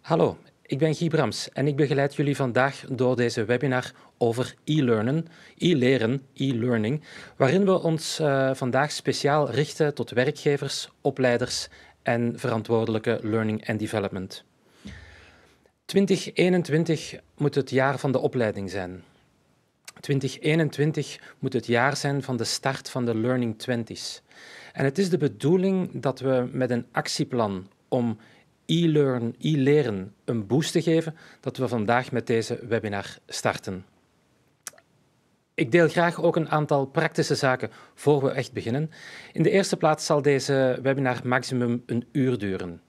Hallo, ik ben Guy Brams en ik begeleid jullie vandaag door deze webinar over e learning e-leren, e-learning, waarin we ons eh, vandaag speciaal richten tot werkgevers, opleiders en verantwoordelijke learning and development. 2021 moet het jaar van de opleiding zijn. 2021 moet het jaar zijn van de start van de Learning 20s. En het is de bedoeling dat we met een actieplan om e-learn, e-leren een boost te geven, dat we vandaag met deze webinar starten. Ik deel graag ook een aantal praktische zaken voor we echt beginnen. In de eerste plaats zal deze webinar maximum een uur duren.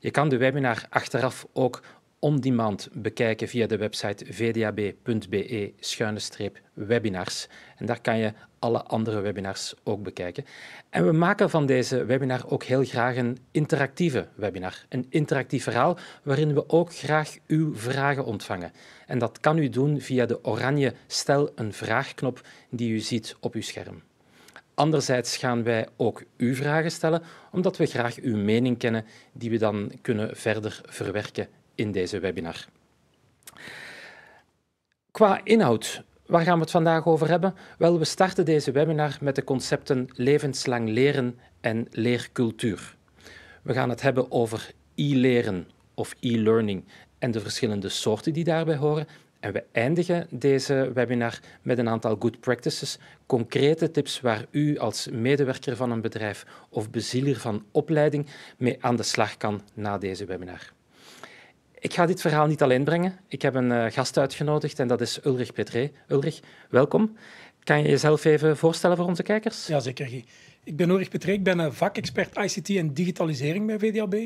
Je kan de webinar achteraf ook om die maand bekijken via de website vdab.be-webinars. En daar kan je alle andere webinars ook bekijken. En we maken van deze webinar ook heel graag een interactieve webinar. Een interactief verhaal waarin we ook graag uw vragen ontvangen. En dat kan u doen via de oranje stel een vraagknop die u ziet op uw scherm. Anderzijds gaan wij ook uw vragen stellen, omdat we graag uw mening kennen, die we dan kunnen verder verwerken in deze webinar. Qua inhoud, waar gaan we het vandaag over hebben? Wel, we starten deze webinar met de concepten levenslang leren en leercultuur. We gaan het hebben over e-leren of e-learning en de verschillende soorten die daarbij horen. En we eindigen deze webinar met een aantal good practices, concrete tips waar u als medewerker van een bedrijf of bezieler van opleiding mee aan de slag kan na deze webinar. Ik ga dit verhaal niet alleen brengen. Ik heb een eh, gast uitgenodigd en dat is Ulrich Petré. Ulrich, welkom. Kan je jezelf even voorstellen voor onze kijkers? Jazeker, Guy. Ik ben Ulrich Petré, ik ben een vakexpert ICT en digitalisering bij VDAB.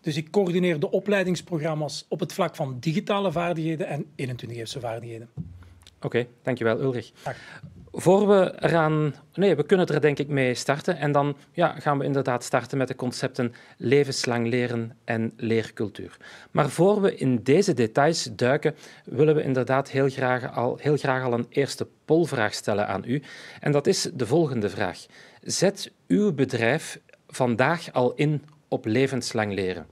Dus ik coördineer de opleidingsprogramma's op het vlak van digitale vaardigheden en 21-eeuwse vaardigheden. Oké, dankjewel Ulrich. Voor we eraan... Nee, we kunnen er denk ik mee starten. En dan ja, gaan we inderdaad starten met de concepten levenslang leren en leercultuur. Maar voor we in deze details duiken, willen we inderdaad heel graag al, heel graag al een eerste polvraag stellen aan u. En dat is de volgende vraag. Zet uw bedrijf vandaag al in op levenslang leren?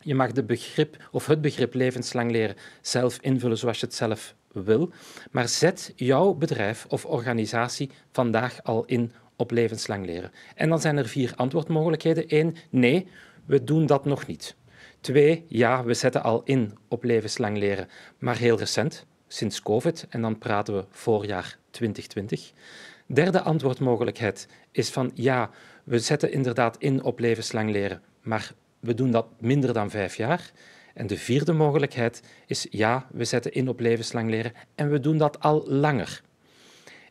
Je mag de begrip, of het begrip levenslang leren zelf invullen zoals je het zelf wil, maar zet jouw bedrijf of organisatie vandaag al in op levenslang leren. En dan zijn er vier antwoordmogelijkheden. Eén, nee, we doen dat nog niet. Twee, ja, we zetten al in op levenslang leren, maar heel recent, sinds COVID, en dan praten we voorjaar 2020. Derde antwoordmogelijkheid is van ja, we zetten inderdaad in op levenslang leren, maar we doen dat minder dan vijf jaar. En de vierde mogelijkheid is ja, we zetten in op levenslang leren en we doen dat al langer.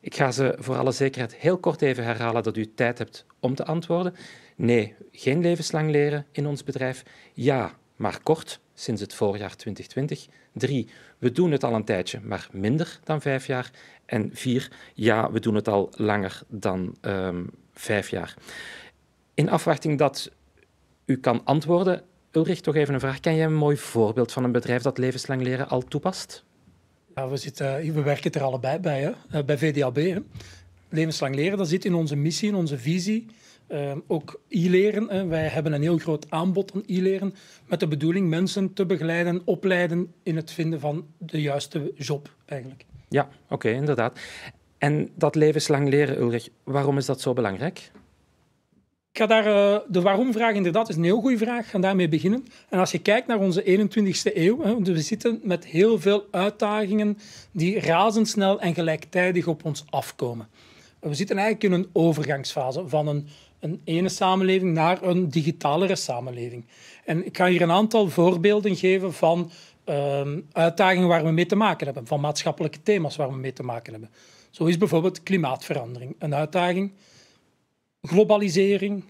Ik ga ze voor alle zekerheid heel kort even herhalen dat u tijd hebt om te antwoorden. Nee, geen levenslang leren in ons bedrijf. Ja, maar kort, sinds het voorjaar 2020. Drie, we doen het al een tijdje, maar minder dan vijf jaar. En vier, ja, we doen het al langer dan ehm, vijf jaar. In afwachting dat u kan antwoorden, Ulrich, toch even een vraag. Ken jij een mooi voorbeeld van een bedrijf dat levenslang leren al toepast? Ja, we, zitten, eh, werken er allebei bij, hè? Eh, bij VDAB. Hè? Levenslang leren, dat zit in onze missie, in onze visie. Eh, ook e-leren. Wij hebben een heel groot aanbod aan e-leren met de bedoeling mensen te begeleiden, opleiden in het vinden van de juiste job eigenlijk. Ja, oké, inderdaad. En dat levenslang leren, Ulrich, waarom is dat zo belangrijk? Ik ga daar, eh, de waarom-vraag inderdaad is een heel goede vraag. Ik ga daarmee beginnen. En als je kijkt naar onze 21ste eeuw, hè, we zitten met heel veel uitdagingen die razendsnel en gelijktijdig op ons afkomen. We zitten eigenlijk in een overgangsfase van een, een ene samenleving naar een digitalere samenleving. En ik ga hier een aantal voorbeelden geven van ehm, uitdagingen waar we mee te maken hebben, van maatschappelijke thema's waar we mee te maken hebben. Zo is bijvoorbeeld klimaatverandering een uitdaging globalisering,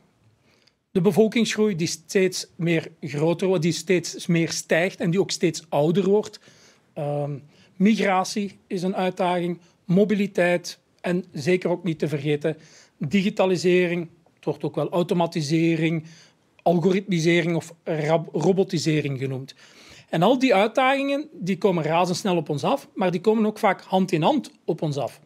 de bevolkingsgroei die steeds meer groter wordt, die steeds meer stijgt en die ook steeds ouder wordt. Ehm, migratie is een uitdaging, mobiliteit en zeker ook niet te vergeten digitalisering. Het wordt ook wel automatisering, algoritmisering of robotisering genoemd. En al die uitdagingen die komen razendsnel op ons af, maar die komen ook vaak hand in hand op ons af.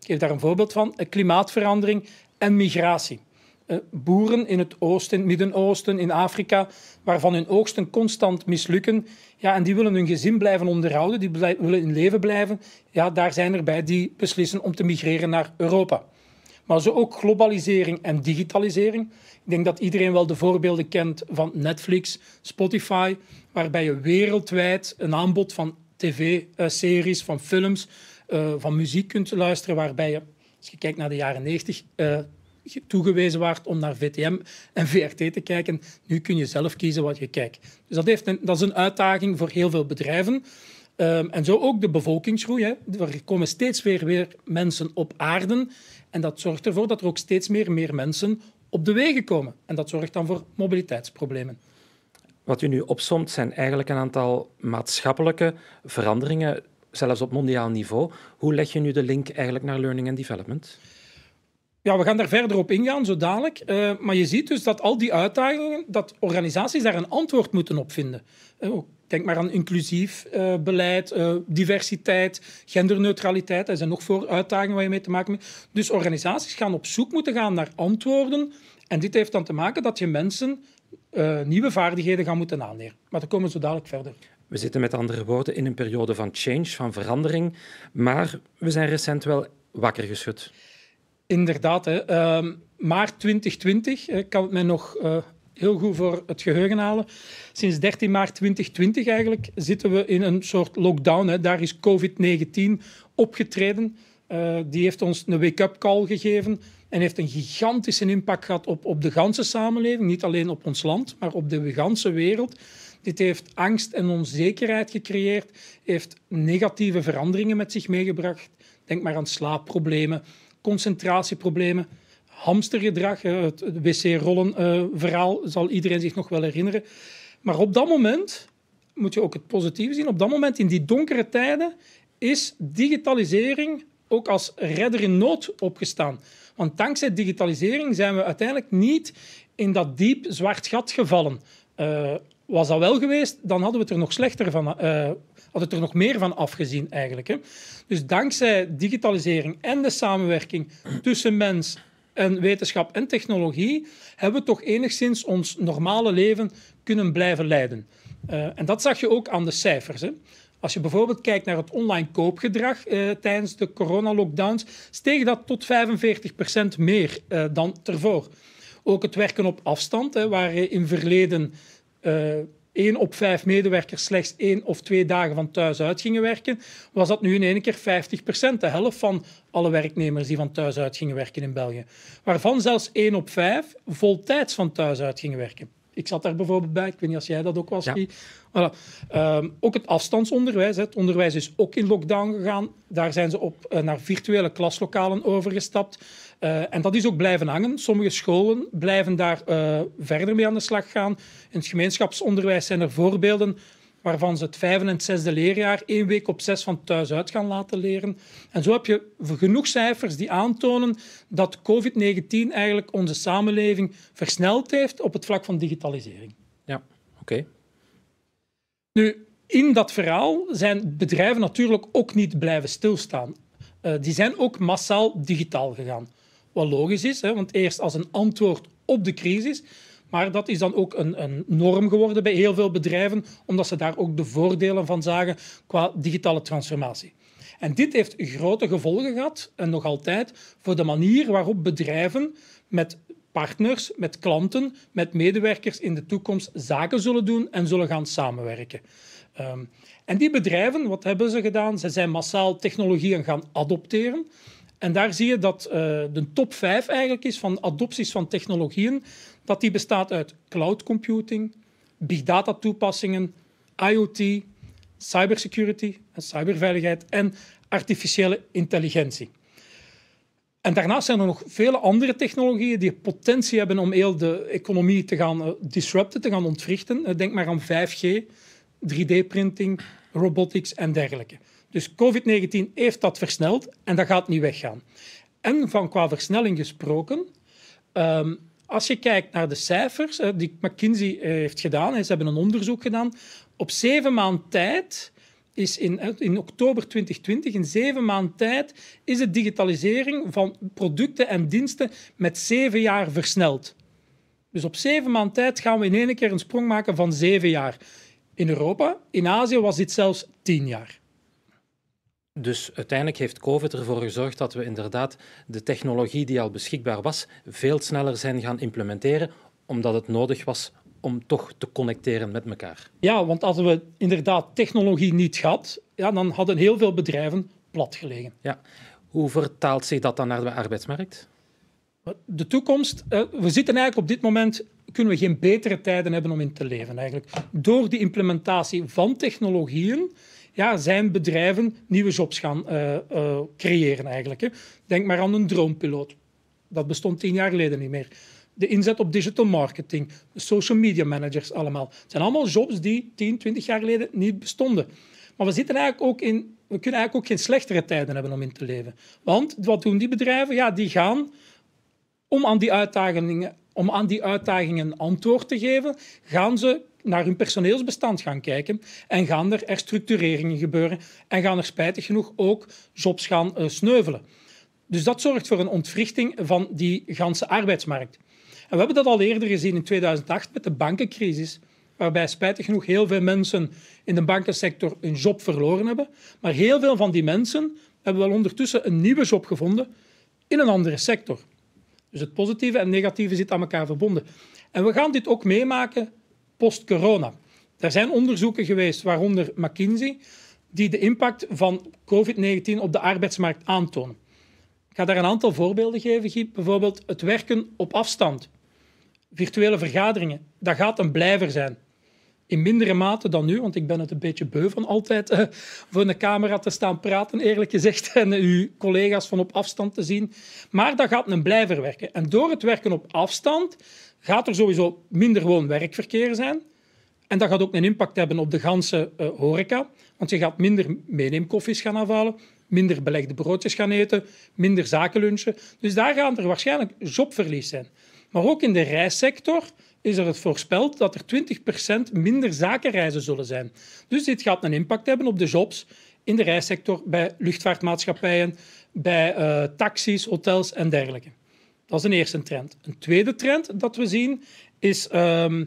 Ik geef daar een voorbeeld van. Klimaatverandering en migratie. Eh, boeren in het oosten, Midden-Oosten, in Afrika, waarvan hun oogsten constant mislukken. Ja, en die willen hun gezin blijven onderhouden, die willen in leven blijven. Ja, daar zijn er bij die beslissen om te migreren naar Europa. Maar zo ook globalisering en digitalisering. Ik denk dat iedereen wel de voorbeelden kent van Netflix, Spotify, waarbij je wereldwijd een aanbod van tv-series, eh, van films, eh, van muziek kunt luisteren, waarbij je als je kijkt naar de jaren 90, uh, eh, toegewezen werd om naar VTM en VRT te kijken. Nu kun je zelf kiezen wat je kijkt. Dus dat, heeft een, dat is een uitdaging voor heel veel bedrijven. Ehm, en zo ook de bevolkingsgroei. Hè. Er komen steeds weer, weer mensen op aarde En dat zorgt ervoor dat er ook steeds meer, meer mensen op de wegen komen. En dat zorgt dan voor mobiliteitsproblemen. Wat u nu opsomt zijn eigenlijk een aantal maatschappelijke veranderingen zelfs op mondiaal niveau. Hoe leg je nu de link eigenlijk naar learning and development? Ja, we gaan daar verder op ingaan, zo dadelijk. Eh, maar je ziet dus dat al die uitdagingen, dat organisaties daar een antwoord moeten op vinden. Eh, oh, denk maar aan inclusief eh, beleid, diversiteit, genderneutraliteit. Er zijn nog voor uitdagingen waar je mee te maken hebt. Dus organisaties gaan op zoek moeten gaan naar antwoorden. En dit heeft dan te maken dat je mensen nieuwe vaardigheden gaan moeten aanleren. Maar daar komen we zo dadelijk verder. We zitten met andere woorden in een periode van change, van verandering, maar we zijn recent wel wakker geschud. Inderdaad, hè. Ehm, maart 2020, ik kan het mij nog eh, heel goed voor het geheugen halen. Sinds 13 maart 2020 eigenlijk zitten we in een soort lockdown. Hè. Daar is COVID-19 opgetreden. Eh, die heeft ons een wake-up call gegeven en heeft een gigantische impact gehad op, op de ganse samenleving. Niet alleen op ons land, maar op de ganse wereld. Dit heeft angst en onzekerheid gecreëerd, heeft negatieve veranderingen met zich meegebracht. Denk maar aan slaapproblemen, concentratieproblemen, hamstergedrag. Eh, het wc rollen eh, zal iedereen zich nog wel herinneren. Maar op dat moment moet je ook het positieve zien. Op dat moment, in die donkere tijden, is digitalisering ook als redder in nood opgestaan. Want dankzij digitalisering zijn we uiteindelijk niet in dat diep zwart gat gevallen. Eh, was dat wel geweest, dan hadden we het er nog slechter van, uh, hadden er nog meer van afgezien eigenlijk. Hè. Dus dankzij digitalisering en de samenwerking tussen mens en wetenschap en technologie hebben we toch enigszins ons normale leven kunnen blijven leiden. Eh, en dat zag je ook aan de cijfers. Hè. Als je bijvoorbeeld kijkt naar het online koopgedrag eh, tijdens de coronalockdowns, steeg dat tot 45% meer dan ervoor. Ook het werken op afstand, hè, waar in verleden eh, één op vijf medewerkers slechts één of twee dagen van thuis uit gingen werken, was dat nu in één keer 50 procent, de helft van alle werknemers die van thuis uit gingen werken in België. Waarvan zelfs één op vijf voltijds van thuis uit gingen werken. Ik zat daar bijvoorbeeld bij, ik weet niet als jij dat ook was. Voilà. Ehm, ook het afstandsonderwijs. Het onderwijs is ook in lockdown gegaan. Daar zijn ze op, eh, naar virtuele klaslokalen overgestapt. Eh, en dat is ook blijven hangen. Sommige scholen blijven daar eh, verder mee aan de slag gaan. In het gemeenschapsonderwijs zijn er voorbeelden waarvan ze het vijfde en zesde leerjaar één week op zes van thuis uit gaan laten leren. En zo heb je genoeg cijfers die aantonen dat COVID-19 eigenlijk onze samenleving versneld heeft op het vlak van digitalisering. Ja, oké. Nu, in dat verhaal zijn bedrijven natuurlijk ook niet blijven stilstaan. Uh, die zijn ook massaal digitaal gegaan. Wat logisch is, hè, want eerst als een antwoord op de crisis. Maar dat is dan ook een, een, norm geworden bij heel veel bedrijven, omdat ze daar ook de voordelen van zagen qua digitale transformatie. En dit heeft grote gevolgen gehad, en nog altijd, voor de manier waarop bedrijven met partners, met klanten, met medewerkers in de toekomst zaken zullen doen en zullen gaan samenwerken. Ehm, en die bedrijven, wat hebben ze gedaan? Ze zijn massaal technologieën gaan adopteren. En daar zie je dat eh, de top 5 eigenlijk is van adopties van technologieën, dat die bestaat uit cloud computing, big data toepassingen, IoT, cybersecurity, cyberveiligheid en artificiële intelligentie. En daarnaast zijn er nog vele andere technologieën die potentie hebben om heel de economie te gaan eh, disrupten, te gaan ontwrichten. Eh, denk maar aan 5G, 3D-printing, robotics en dergelijke. Dus COVID-19 heeft dat versneld en dat gaat niet weggaan. En van qua versnelling gesproken, ehm, als je kijkt naar de cijfers eh, die McKinsey eh, heeft gedaan, ze hebben een onderzoek gedaan, op zeven maand tijd is in, eh, in oktober 2020, in zeven maand tijd, is de digitalisering van producten en diensten met zeven jaar versneld. Dus op zeven maand tijd gaan we in één keer een sprong maken van zeven jaar. In Europa, in Azië was dit zelfs tien jaar. Dus uiteindelijk heeft COVID ervoor gezorgd dat we inderdaad de technologie die al beschikbaar was, veel sneller zijn gaan implementeren, omdat het nodig was om toch te connecteren met elkaar. Ja, want als we inderdaad technologie niet gehad, ja, dan hadden heel veel bedrijven platgelegen. Ja. Hoe vertaalt zich dat dan naar de arbeidsmarkt? De toekomst. Eh, we zitten eigenlijk op dit moment kunnen we geen betere tijden hebben om in te leven eigenlijk. Door de implementatie van technologieën ja, zijn bedrijven nieuwe jobs gaan eh, eh, creëren eigenlijk. Hè. Denk maar aan een droompiloot. Dat bestond tien jaar geleden niet meer. De inzet op digital marketing, de social media managers allemaal. Het zijn allemaal jobs die 10, 20 jaar geleden niet bestonden. Maar we, zitten eigenlijk ook in, we kunnen eigenlijk ook geen slechtere tijden hebben om in te leven. Want wat doen die bedrijven? Ja, die gaan om aan die uitdagingen om aan die uitdagingen antwoord te geven, gaan ze naar hun personeelsbestand gaan kijken en gaan er herstructureringen gebeuren en gaan er spijtig genoeg ook jobs gaan eh, sneuvelen. Dus dat zorgt voor een ontwrichting van die ganse arbeidsmarkt. En we hebben dat al eerder gezien in 2008 met de bankencrisis, waarbij spijtig genoeg heel veel mensen in de bankensector hun job verloren hebben. Maar heel veel van die mensen hebben wel ondertussen een nieuwe job gevonden in een andere sector. Dus het positieve en negatieve zit aan elkaar verbonden. En we gaan dit ook meemaken post-corona. Er zijn onderzoeken geweest, waaronder McKinsey, die de impact van COVID-19 op de arbeidsmarkt aantonen. Ik ga daar een aantal voorbeelden geven, Bijvoorbeeld het werken op afstand, virtuele vergaderingen. Dat gaat een blijver zijn. In mindere mate dan nu, want ik ben het een beetje beu van altijd eh, voor een camera te staan praten, eerlijk gezegd, en uw collega's van op afstand te zien. Maar dat gaat een blijver werken. En door het werken op afstand gaat er sowieso minder woon werkverkeer zijn. En dat gaat ook een impact hebben op de ganse eh, horeca. Want je gaat minder meeneemkoffies gaan afhalen, minder belegde broodjes gaan eten, minder zakenlunchen. Dus daar gaan er waarschijnlijk jobverlies zijn. Maar ook in de reissector is er het voorspeld dat er 20% minder zakenreizen zullen zijn. Dus dit gaat een impact hebben op de jobs in de reissector, bij luchtvaartmaatschappijen, bij eh, taxis, hotels en dergelijke. Dat is een eerste trend. Een tweede trend dat we zien is ehm,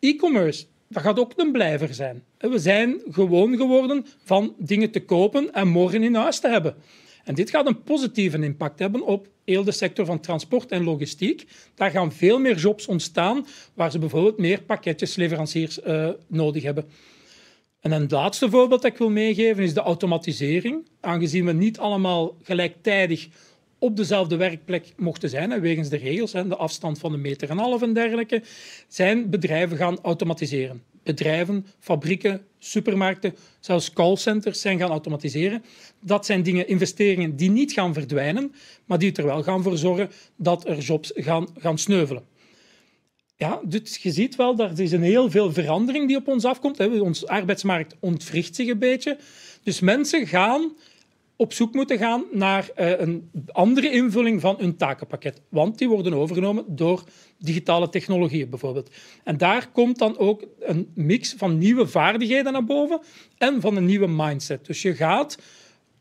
e-commerce. Dat gaat ook een blijver zijn. We zijn gewoon geworden van dingen te kopen en morgen in huis te hebben. En dit gaat een positieve impact hebben op heel de sector van transport en logistiek. Daar gaan veel meer jobs ontstaan waar ze bijvoorbeeld meer pakketjesleveranciers uh, eh, nodig hebben. En een laatste voorbeeld dat ik wil meegeven is de automatisering. Aangezien we niet allemaal gelijktijdig op dezelfde werkplek mochten zijn, en wegens de regels, de afstand van een meter en een half en dergelijke, zijn bedrijven gaan automatiseren. Bedrijven, fabrieken, supermarkten, zelfs callcenters zijn gaan automatiseren. Dat zijn dingen, investeringen die niet gaan verdwijnen, maar die er wel gaan voor zorgen dat er jobs gaan, gaan sneuvelen. Ja, dus je ziet wel, er is een heel veel verandering die op ons afkomt. Hè. Ons arbeidsmarkt ontwricht zich een beetje. Dus mensen gaan op zoek moeten gaan naar eh, een andere invulling van hun takenpakket. Want die worden overgenomen door digitale technologieën bijvoorbeeld. En daar komt dan ook een mix van nieuwe vaardigheden naar boven en van een nieuwe mindset. Dus je gaat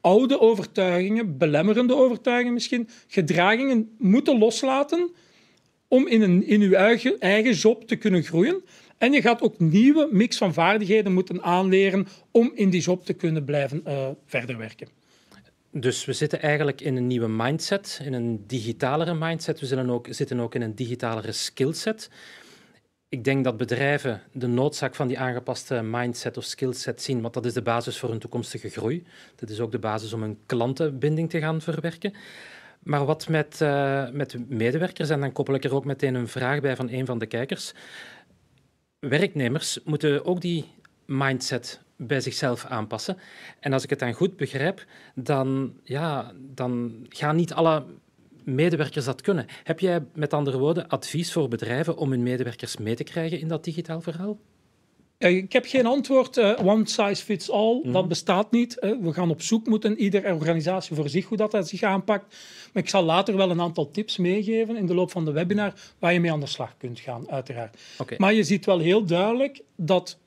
oude overtuigingen, belemmerende overtuigingen misschien, gedragingen moeten loslaten om in, een, in uw eigen, eigen job te kunnen groeien. En je gaat ook nieuwe mix van vaardigheden moeten aanleren om in die job te kunnen blijven eh, verder werken. Dus we zitten eigenlijk in een nieuwe mindset, in een digitalere mindset. We zullen ook, zitten ook in een digitalere skillset. Ik denk dat bedrijven de noodzaak van die aangepaste mindset of skillset zien, want dat is de basis voor hun toekomstige groei. Dat is ook de basis om hun klantenbinding te gaan verwerken. Maar wat met, eh, met medewerkers, en dan koppel ik er ook meteen een vraag bij van een van de kijkers. Werknemers moeten ook die mindset bij zichzelf aanpassen. En als ik het dan goed begrijp, dan, ja, dan gaan niet alle medewerkers dat kunnen. Heb jij met andere woorden advies voor bedrijven om hun medewerkers mee te krijgen in dat digitaal verhaal? Eh, ik heb geen antwoord. Eh, one size fits all, mhm. dat bestaat niet. Eh. we gaan op zoek moeten, Ieder organisatie voor zich, hoe dat, dat zich aanpakt. Maar ik zal later wel een aantal tips meegeven in de loop van de webinar waar je mee aan de slag kunt gaan, uiteraard. Okay. Maar je ziet wel heel duidelijk dat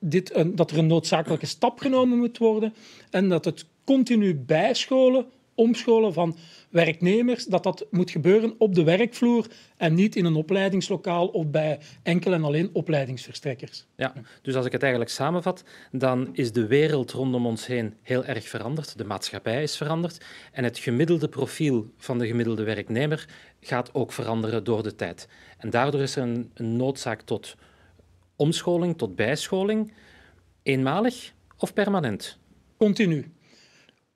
dit een, dat er een noodzakelijke stap genomen moet worden en dat het continu bijscholen, omscholen van werknemers, dat dat moet gebeuren op de werkvloer en niet in een opleidingslokaal of bij enkel en alleen opleidingsverstrekkers. Ja, dus als ik het eigenlijk samenvat, dan is de wereld rondom ons heen heel erg veranderd, de maatschappij is veranderd en het gemiddelde profiel van de gemiddelde werknemer gaat ook veranderen door de tijd. En daardoor is er een, een noodzaak tot omscholing tot bijscholing, eenmalig of permanent? Continu.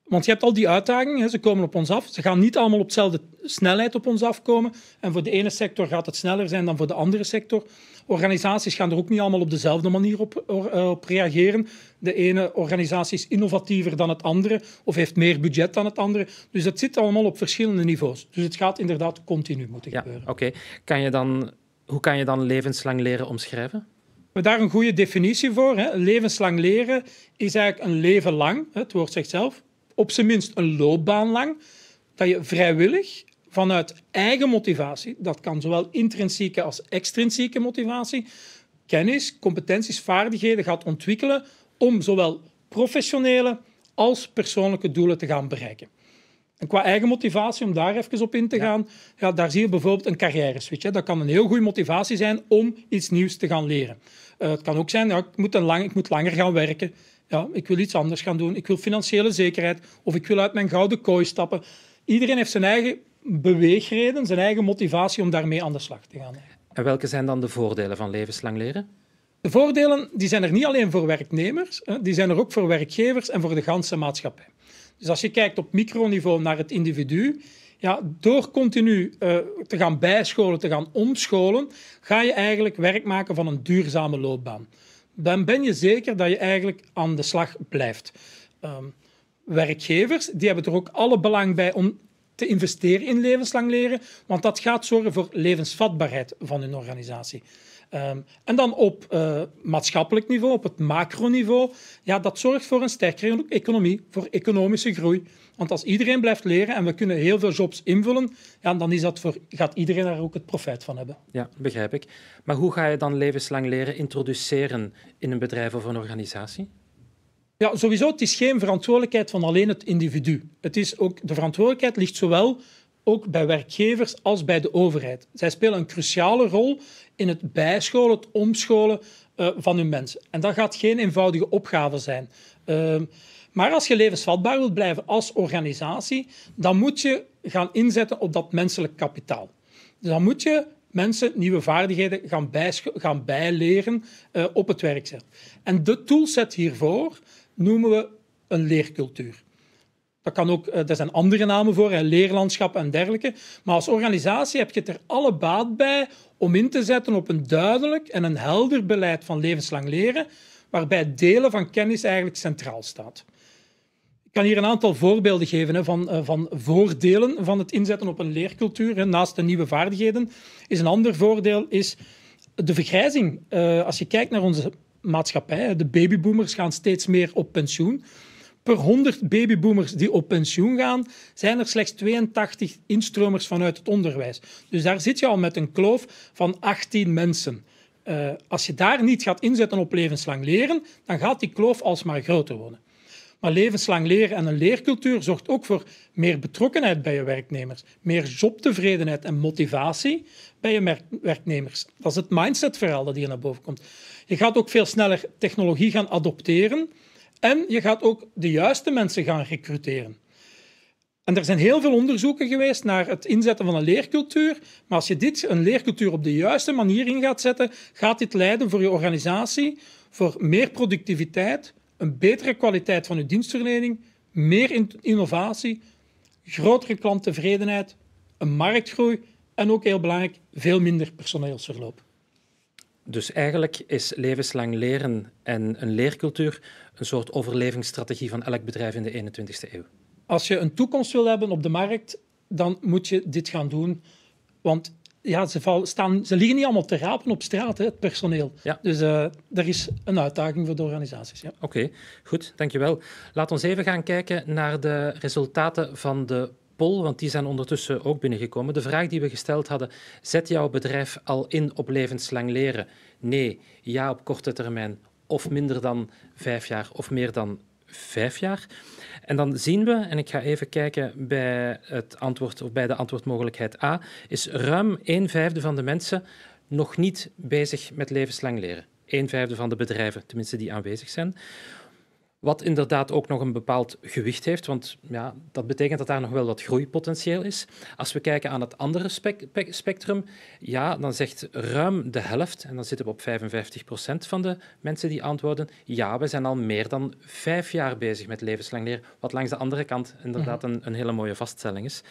Want je hebt al die uitdagingen, ze komen op ons af. Ze gaan niet allemaal op dezelfde snelheid op ons afkomen. En voor de ene sector gaat het sneller zijn dan voor de andere sector. Organisaties gaan er ook niet allemaal op dezelfde manier op, eh, op reageren. De ene organisatie is innovatiever dan het andere of heeft meer budget dan het andere. Dus dat zit allemaal op verschillende niveaus. Dus het gaat inderdaad continu moeten ja, gebeuren. Oké, okay. je dan hoe kan je dan levenslang leren omschrijven? we daar een goede definitie voor. Hè? Levenslang leren is eigenlijk een leven lang, het woord zegt zelf, op zijn minst een loopbaan lang, dat je vrijwillig vanuit eigen motivatie, dat kan zowel intrinsieke als extrinsieke motivatie, kennis, competenties, vaardigheden gaat ontwikkelen om zowel professionele als persoonlijke doelen te gaan bereiken. En qua eigen motivatie, om daar even op in te gaan, ja. daar zie je bijvoorbeeld een carrière switch. Dat kan een heel goede motivatie zijn om iets nieuws te gaan leren. Eh, het kan ook zijn, ja, ik, moet lang, ik moet langer gaan werken. Ja, ik wil iets anders gaan doen. Ik wil financiële zekerheid of ik wil uit mijn gouden kooi stappen. Iedereen heeft zijn eigen beweegreden, zijn eigen motivatie om daarmee aan de slag te gaan. En welke zijn dan de voordelen van levenslang leren? De voordelen die zijn er niet alleen voor werknemers, die zijn er ook voor werkgevers en voor de ganse maatschappij. Dus als je kijkt op microniveau naar het individu, ja, door continu eh, te gaan bijscholen, te gaan omscholen, ga je eigenlijk werk maken van een duurzame loopbaan. Dan ben je zeker dat je eigenlijk aan de slag blijft. Ehm, werkgevers die hebben er ook alle belang bij om te investeren in levenslang leren, want dat gaat zorgen voor levensvatbaarheid van hun organisatie. Ehm, en dan op eh, maatschappelijk niveau, op het macroniveau, ja, dat zorgt voor een sterkere economie, voor economische groei. Want als iedereen blijft leren en we kunnen heel veel jobs invullen, ja, dan is dat voor, gaat iedereen daar ook het profijt van hebben. Ja, begrijp ik. Maar hoe ga je dan levenslang leren introduceren in een bedrijf of een organisatie? Ja, sowieso, het is geen verantwoordelijkheid van alleen het individu. Het is ook, de verantwoordelijkheid ligt zowel ook bij werkgevers als bij de overheid. Zij spelen een cruciale rol in het bijscholen, het omscholen eh, van hun mensen. En dat gaat geen eenvoudige opgave zijn. Ehm, maar als je levensvatbaar wilt blijven als organisatie, dan moet je gaan inzetten op dat menselijk kapitaal. Dus dan moet je mensen nieuwe vaardigheden gaan, bij, gaan bijleren eh, op het werk zelf. En de toolset hiervoor noemen we een leercultuur. Dat kan ook, er eh, zijn andere namen voor, hè, leerlandschap en dergelijke. Maar als organisatie heb je er alle baat bij om in te zetten op een duidelijk en een helder beleid van levenslang leren, waarbij delen van kennis eigenlijk centraal staat kan hier een aantal voorbeelden geven hè, van, eh, van voordelen van het inzetten op een leercultuur. Hè, naast de nieuwe vaardigheden is een ander voordeel is de vergrijzing. Eh, als je kijkt naar onze maatschappij, de babyboomers gaan steeds meer op pensioen. Per 100 babyboomers die op pensioen gaan, zijn er slechts 82 instromers vanuit het onderwijs. Dus daar zit je al met een kloof van 18 mensen. Eh, als je daar niet gaat inzetten op levenslang leren, dan gaat die kloof alsmaar groter worden. Maar levenslang leren en een leercultuur zorgt ook voor meer betrokkenheid bij je werknemers, meer jobtevredenheid en motivatie bij je werknemers. Dat is het mindsetverhaal dat hier naar boven komt. Je gaat ook veel sneller technologie gaan adopteren en je gaat ook de juiste mensen gaan recruteren. En er zijn heel veel onderzoeken geweest naar het inzetten van een leercultuur. Maar als je dit, een leercultuur, op de juiste manier in gaat zetten, gaat dit leiden voor je organisatie voor meer productiviteit, een betere kwaliteit van uw dienstverlening, meer innovatie, grotere klanttevredenheid, een marktgroei en ook heel belangrijk, veel minder personeelsverloop. Dus eigenlijk is levenslang leren en een leercultuur een soort overlevingsstrategie van elk bedrijf in de 21ste eeuw. Als je een toekomst wil hebben op de markt, dan moet je dit gaan doen. Want ja, ze, staan, ze liggen niet allemaal te rapen op straat, hè, het personeel. Ja. Dus uh, er is een uitdaging voor de organisaties. Ja. Oké, goed, dankjewel. Laten we even gaan kijken naar de resultaten van de poll, want die zijn ondertussen ook binnengekomen. De vraag die we gesteld hadden, zet jouw bedrijf al in op levenslang leren? Nee, ja op korte termijn of minder dan vijf jaar of meer dan vijf jaar. En dan zien we, en ik ga even kijken bij, het antwoord, of bij de antwoordmogelijkheid A, is ruim een vijfde van de mensen nog niet bezig met levenslang leren. Een vijfde van de bedrijven, tenminste die aanwezig zijn. Wat inderdaad ook nog een bepaald gewicht heeft, want ja, dat betekent dat daar nog wel wat groeipotentieel is. Als we kijken aan het andere spectrum, ja, dan zegt ruim de helft, en dan zitten we op 55% van de mensen die antwoorden, ja, we zijn al meer dan vijf jaar bezig met levenslang leren, wat langs de andere kant inderdaad mhm. een, een hele mooie vaststelling is.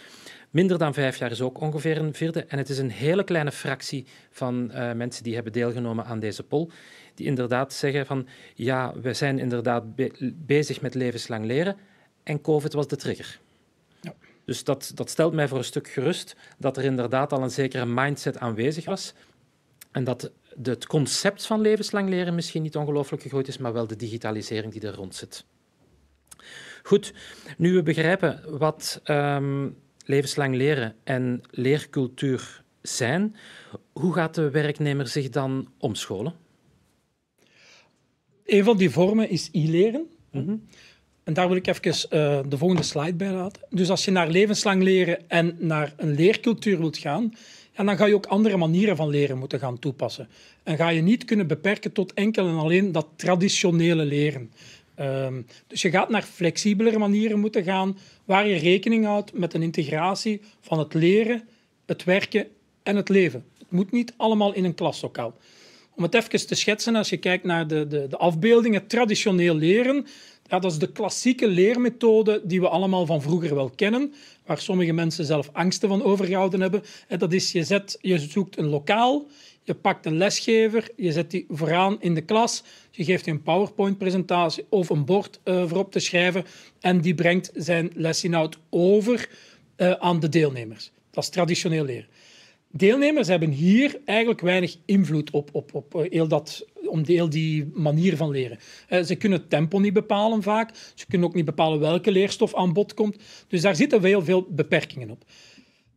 Minder dan vijf jaar is ook ongeveer een vierde. En het is een hele kleine fractie van eh, mensen die hebben deelgenomen aan deze poll, die inderdaad zeggen van ja, we zijn inderdaad bezig met levenslang leren en COVID was de trigger. Ja. Dus dat, dat stelt mij voor een stuk gerust dat er inderdaad al een zekere mindset aanwezig was en dat het concept van levenslang leren misschien niet ongelooflijk gegroeid is, maar wel de digitalisering die er rond zit. Goed, nu we begrijpen wat ehm, levenslang leren en leercultuur zijn, hoe gaat de werknemer zich dan omscholen? een van die vormen is e-leren. Mhm. En daar wil ik even eh, de volgende slide bij laten. Dus als je naar levenslang leren en naar een leercultuur wilt gaan, dan ga je ook andere manieren van leren moeten gaan toepassen. En ga je niet kunnen beperken tot enkel en alleen dat traditionele leren. Ehm, dus je gaat naar flexibelere manieren moeten gaan, waar je rekening houdt met een integratie van het leren, het werken en het leven. Het moet niet allemaal in een klaslokaal om het even te schetsen, als je kijkt naar de, de, de afbeeldingen, traditioneel leren, ja, dat is de klassieke leermethode die we allemaal van vroeger wel kennen, waar sommige mensen zelf angsten van overgehouden hebben. En dat is, je, zet, je zoekt een lokaal, je pakt een lesgever, je zet die vooraan in de klas, je geeft een PowerPoint-presentatie of een bord eh, voorop te schrijven en die brengt zijn lesinhoud over eh, aan de deelnemers. Dat is traditioneel leren deelnemers hebben hier eigenlijk weinig invloed op, op, op eh, heel dat, om die manier van leren. Eh, ze kunnen het tempo niet bepalen vaak. Ze kunnen ook niet bepalen welke leerstof aan bod komt. Dus daar zitten heel veel beperkingen op.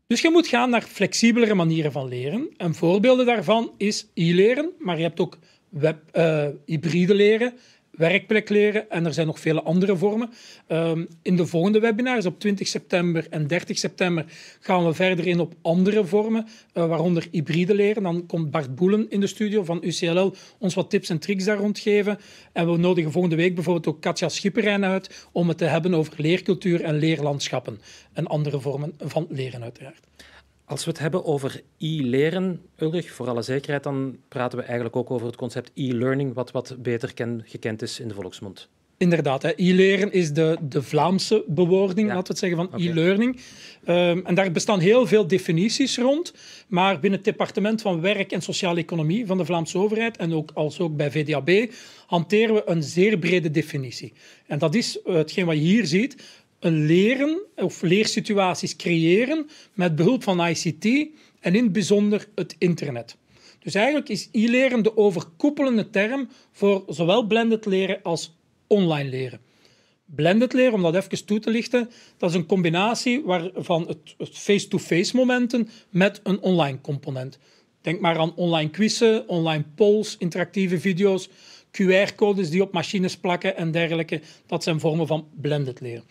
Dus je moet gaan naar flexibelere manieren van leren. En voorbeelden daarvan is e-leren, maar je hebt ook web, eh, hybride leren werkplek leren en er zijn nog vele andere vormen. Ehm, in de volgende webinars op 20 september en 30 september gaan we verder in op andere vormen, eh, waaronder hybride leren. Dan komt Bart Boelen in de studio van UCLL ons wat tips en tricks daar rond geven. En we nodigen volgende week bijvoorbeeld ook Katja Schipperijn uit om het te hebben over leercultuur en leerlandschappen en andere vormen van leren uiteraard. Als we het hebben over e-leren, Ulrich, voor alle zekerheid, dan praten we eigenlijk ook over het concept e-learning, wat wat beter gekend is in de volksmond. Inderdaad, e-leren is de, de Vlaamse bewoording, laten we het zeggen, van e-learning. Ehm, en daar bestaan heel veel definities rond, maar binnen het departement van Werk en Sociale Economie van de Vlaamse overheid en ook, als ook bij VDAB hanteren we een zeer brede definitie. En dat is eh, hetgeen wat je hier ziet, een leren of leersituaties creëren met behulp van ICT en in het bijzonder het internet. Dus eigenlijk is e-leren de overkoepelende term voor zowel blended leren als online leren. Blended leren, om dat even toe te lichten, dat is een combinatie van het face-to-face momenten met een online component. Denk maar aan online quizzen, online polls, interactieve video's, QR-codes die op machines plakken en dergelijke. Dat zijn vormen van blended leren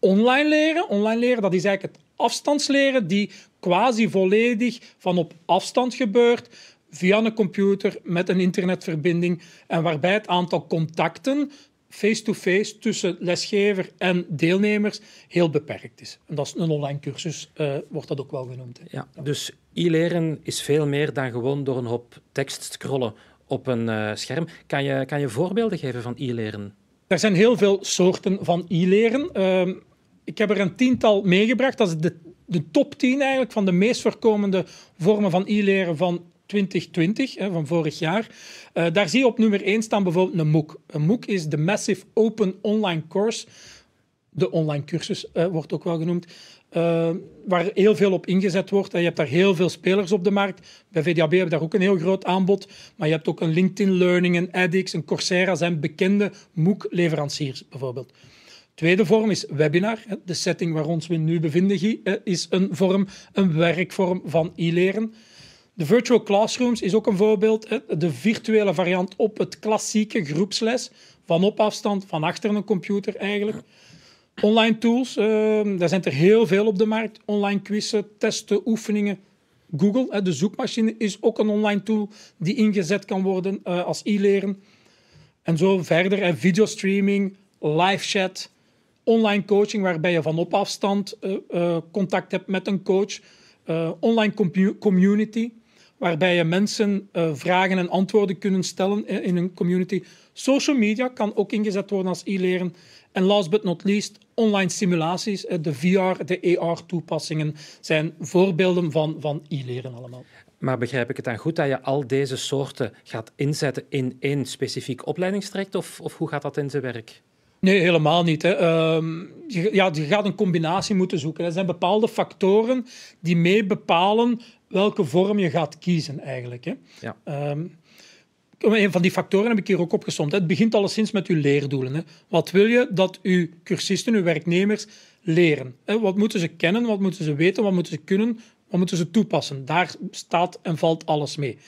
online leren. Online leren, dat is eigenlijk het afstandsleren die quasi volledig van op afstand gebeurt via een computer met een internetverbinding en waarbij het aantal contacten face-to-face tussen lesgever en deelnemers heel beperkt is. En dat is een online cursus, eh, wordt dat ook wel genoemd. Ja, ja, Dus e-leren is veel meer dan gewoon door een hoop tekst scrollen op een eh, scherm. Kan je, kan je voorbeelden geven van e-leren? Er zijn heel veel soorten van e-leren. Ehm, ik heb er een tiental meegebracht. Dat is de, de top 10 eigenlijk van de meest voorkomende vormen van e-leren van 2020, hè, van vorig jaar. Eh, daar zie je op nummer 1 staan bijvoorbeeld een MOOC. Een MOOC is de Massive Open Online Course. De online cursus eh, wordt ook wel genoemd. Eh, waar heel veel op ingezet wordt. En je hebt daar heel veel spelers op de markt. Bij VDAB hebben we daar ook een heel groot aanbod. Maar je hebt ook een LinkedIn Learning, een edX, een Coursera zijn bekende MOOC-leveranciers bijvoorbeeld. Tweede vorm is webinar. De setting waar ons we nu bevinden is een vorm, een werkvorm van e-leren. De virtual classrooms is ook een voorbeeld. De virtuele variant op het klassieke groepsles, van op afstand, van achter een computer eigenlijk. Online tools, ehm, daar zijn er heel veel op de markt. Online quizzen, testen, oefeningen. Google, de zoekmachine, is ook een online tool die ingezet kan worden eh, als e-leren. En zo verder, videostreaming, live chat, online coaching waarbij je van op afstand eh, eh, contact hebt met een coach, eh, online community waarbij je mensen vragen en antwoorden kunnen stellen in, een community. Social media kan ook ingezet worden als e-leren. En last but not least, online simulaties, de VR, de AR-toepassingen zijn voorbeelden van, van e-leren allemaal. Maar begrijp ik het dan goed dat je al deze soorten gaat inzetten in één specifiek opleidingstraject? Of, of hoe gaat dat in zijn werk? Nee, helemaal niet. Hè. Ehm, je, ja, je gaat een combinatie moeten zoeken. Er zijn bepaalde factoren die mee bepalen welke vorm je gaat kiezen eigenlijk. Hè. Ja. Ehm, een van die factoren heb ik hier ook opgesomd. Het begint alleszins met je leerdoelen. Wat wil je dat uw cursisten, uw werknemers leren? Wat moeten ze kennen, wat moeten ze weten, wat moeten ze kunnen, wat moeten ze toepassen? Daar staat en valt alles mee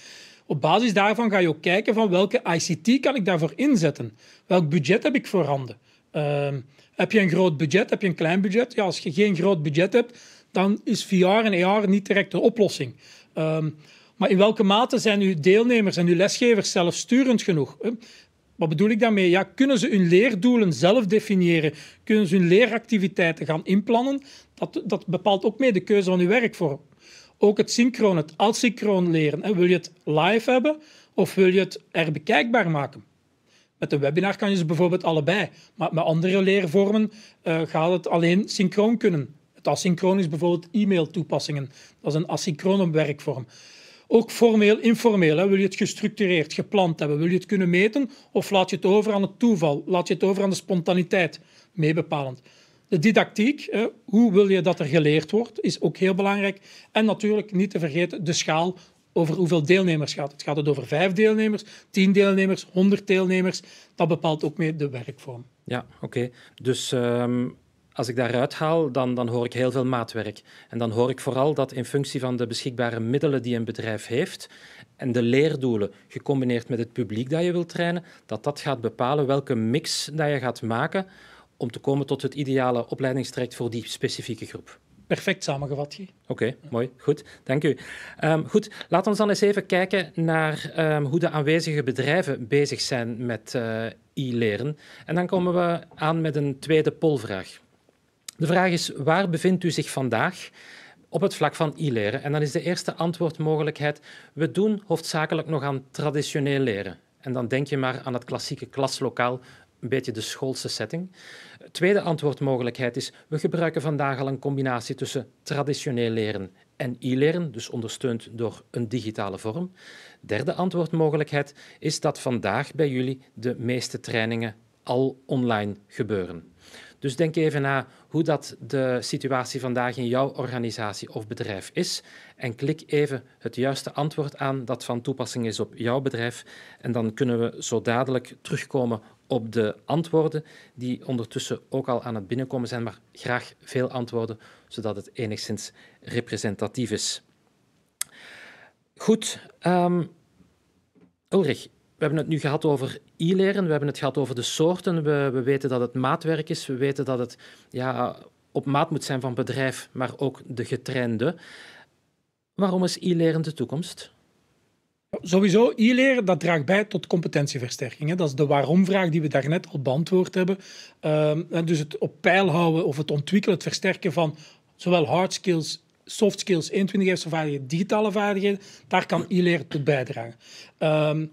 op basis daarvan ga je ook kijken van welke ICT kan ik daarvoor inzetten? Welk budget heb ik voorhanden? Uh, ehm, heb je een groot budget? Heb je een klein budget? Ja, als je geen groot budget hebt, dan is VR en AR niet direct de oplossing. Ehm, maar in welke mate zijn uw deelnemers en uw lesgevers zelfsturend genoeg? Wat bedoel ik daarmee? Ja, kunnen ze hun leerdoelen zelf definiëren? Kunnen ze hun leeractiviteiten gaan inplannen? Dat, dat bepaalt ook mee de keuze van uw werkvorm. Ook het synchroon, het asynchroon leren. Wil je het live hebben of wil je het er bekijkbaar maken? Met een webinar kan je ze bijvoorbeeld allebei. Maar met andere leervormen uh, gaat het alleen synchroon kunnen. Het asynchroon is bijvoorbeeld e-mail toepassingen. Dat is een asynchrone werkvorm. Ook formeel, informeel. Wil je het gestructureerd, gepland hebben? Wil je het kunnen meten of laat je het over aan het toeval? Laat je het over aan de spontaniteit? Meebepalend. De didactiek, hoe wil je dat er geleerd wordt, is ook heel belangrijk. En natuurlijk niet te vergeten de schaal over hoeveel deelnemers gaat het. Gaat het over vijf deelnemers, tien deelnemers, honderd deelnemers? Dat bepaalt ook mee de werkvorm. Ja, oké. Dus ehm, als ik daaruit haal, dan, dan hoor ik heel veel maatwerk. En dan hoor ik vooral dat in functie van de beschikbare middelen die een bedrijf heeft en de leerdoelen gecombineerd met het publiek dat je wilt trainen, dat dat gaat bepalen welke mix dat je gaat maken om te komen tot het ideale opleidingstraject voor die specifieke groep. Perfect samengevat. Oké, mooi. Goed, dank u. Ehm, goed, laten we dan eens even kijken naar ehm, hoe de aanwezige bedrijven bezig zijn met uh, e-leren. En dan komen we aan met een tweede polvraag. De vraag is, waar bevindt u zich vandaag op het vlak van e-leren? En dan is de eerste antwoordmogelijkheid, we doen hoofdzakelijk nog aan traditioneel leren. En dan denk je maar aan het klassieke klaslokaal een beetje de schoolse setting. Tweede antwoordmogelijkheid is, we gebruiken vandaag al een combinatie tussen traditioneel leren en e-leren, dus ondersteund door een digitale vorm. Derde antwoordmogelijkheid is dat vandaag bij jullie de meeste trainingen al online gebeuren. Dus denk even na hoe dat de situatie vandaag in jouw organisatie of bedrijf is en klik even het juiste antwoord aan dat van toepassing is op jouw bedrijf. En dan kunnen we zo dadelijk terugkomen op de antwoorden die ondertussen ook al aan het binnenkomen zijn, maar graag veel antwoorden, zodat het enigszins representatief is. Goed, ehm, Ulrich, we hebben het nu gehad over e-leren, we hebben het gehad over de soorten. We, we weten dat het maatwerk is, we weten dat het ja, op maat moet zijn van bedrijf, maar ook de getrainde. Waarom is e-leren de toekomst? Sowieso, e-leren dat draagt bij tot competentieversterking. Hè. Dat is de waarom-vraag die we daarnet al beantwoord hebben. Ehm, dus het op peil houden of het ontwikkelen, het versterken van zowel hard skills, soft skills, 21 vaardigheden, digitale vaardigheden, daar kan e-leren tot bijdragen. Ehm,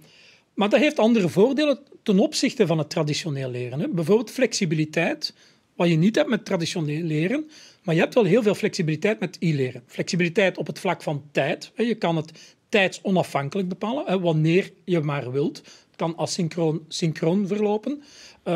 maar dat heeft andere voordelen ten opzichte van het traditioneel leren. Hè. Bijvoorbeeld flexibiliteit, wat je niet hebt met traditioneel leren, maar je hebt wel heel veel flexibiliteit met e-leren. Flexibiliteit op het vlak van tijd. Je kan het tijdsonafhankelijk bepalen, hè, wanneer je maar wilt. Het kan asynchroon synchroon verlopen. Eh,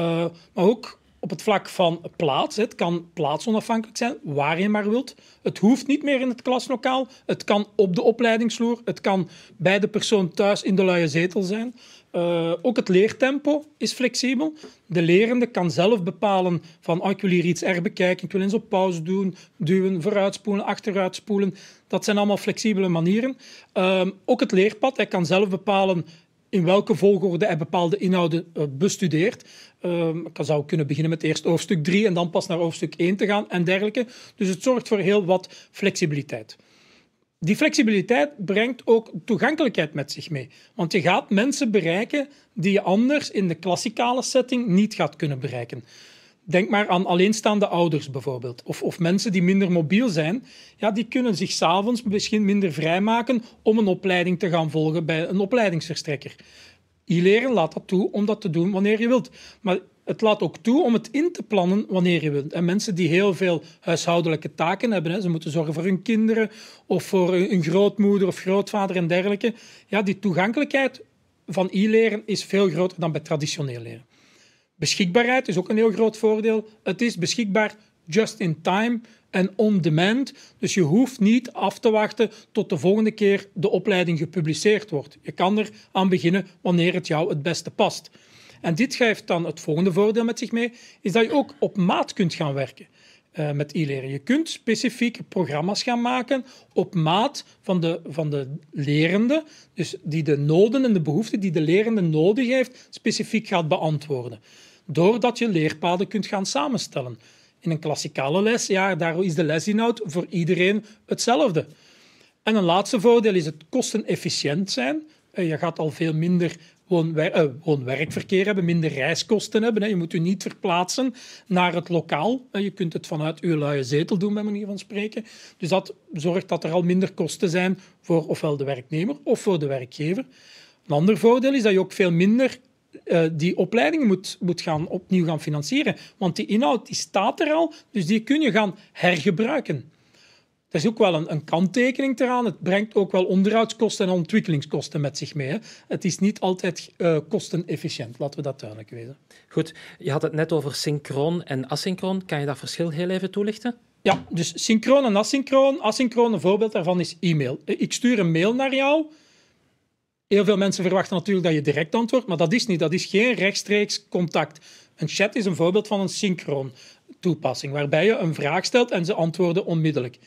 maar ook op het vlak van plaats. Het kan plaatsonafhankelijk zijn, waar je maar wilt. Het hoeft niet meer in het klaslokaal. Het kan op de opleidingsvloer. Het kan bij de persoon thuis in de luie zetel zijn. Eh, ook het leertempo is flexibel. De lerende kan zelf bepalen van oh, ik wil hier iets er bekijken, ik wil eens op pauze doen, duwen, vooruitspoelen, achteruitspoelen. Dat zijn allemaal flexibele manieren. Ehm, ook het leerpad, hij kan zelf bepalen in welke volgorde hij bepaalde inhouden eh, bestudeert. Ehm, ik zou kunnen beginnen met eerst hoofdstuk 3 en dan pas naar hoofdstuk 1 te gaan en dergelijke. Dus het zorgt voor heel wat flexibiliteit. Die flexibiliteit brengt ook toegankelijkheid met zich mee. Want je gaat mensen bereiken die je anders in de klassikale setting niet gaat kunnen bereiken. Denk maar aan alleenstaande ouders bijvoorbeeld. Of, of mensen die minder mobiel zijn. Ja, die kunnen zich s'avonds misschien minder vrijmaken om een opleiding te gaan volgen bij een opleidingsverstrekker. E-leren laat dat toe om dat te doen wanneer je wilt. Maar het laat ook toe om het in te plannen wanneer je wilt. En mensen die heel veel huishoudelijke taken hebben, hè, ze moeten zorgen voor hun kinderen of voor hun grootmoeder of grootvader en dergelijke, ja, die toegankelijkheid van e-leren is veel groter dan bij traditioneel leren. Beschikbaarheid is ook een heel groot voordeel. Het is beschikbaar just in time en on demand. Dus je hoeft niet af te wachten tot de volgende keer de opleiding gepubliceerd wordt. Je kan er aan beginnen wanneer het jou het beste past. En dit geeft dan het volgende voordeel met zich mee, is dat je ook op maat kunt gaan werken. Eh, met e-leren. Je kunt specifieke programma's gaan maken op maat van de, van de lerende, dus die de noden en de behoeften die de lerende nodig heeft, specifiek gaat beantwoorden. Doordat je leerpaden kunt gaan samenstellen. In een klassikale les, ja, daar is de lesinhoud voor iedereen hetzelfde. En een laatste voordeel is het kostenefficiënt zijn. Eh, je gaat al veel minder woon-werkverkeer eh, hebben, minder reiskosten hebben. Je moet je niet verplaatsen naar het lokaal. Je kunt het vanuit uw luie zetel doen, bij manier van spreken. Dus dat zorgt dat er al minder kosten zijn voor ofwel de werknemer of voor de werkgever. Een ander voordeel is dat je ook veel minder eh, die opleiding moet, moet gaan, opnieuw gaan financieren. Want die inhoud die staat er al, dus die kun je gaan hergebruiken. Er is ook wel een, een kanttekening eraan. Het brengt ook wel onderhoudskosten en ontwikkelingskosten met zich mee. Hè. Het is niet altijd eh, kostenefficiënt, laten we dat duidelijk weten. Goed, je had het net over synchroon en asynchroon. Kan je dat verschil heel even toelichten? Ja, dus synchroon en asynchroon. Asynchroon, een voorbeeld daarvan is e-mail. Eh, ik stuur een mail naar jou. Heel veel mensen verwachten natuurlijk dat je direct antwoordt, maar dat is niet. Dat is geen rechtstreeks contact. Een chat is een voorbeeld van een synchroon toepassing, waarbij je een vraag stelt en ze antwoorden onmiddellijk.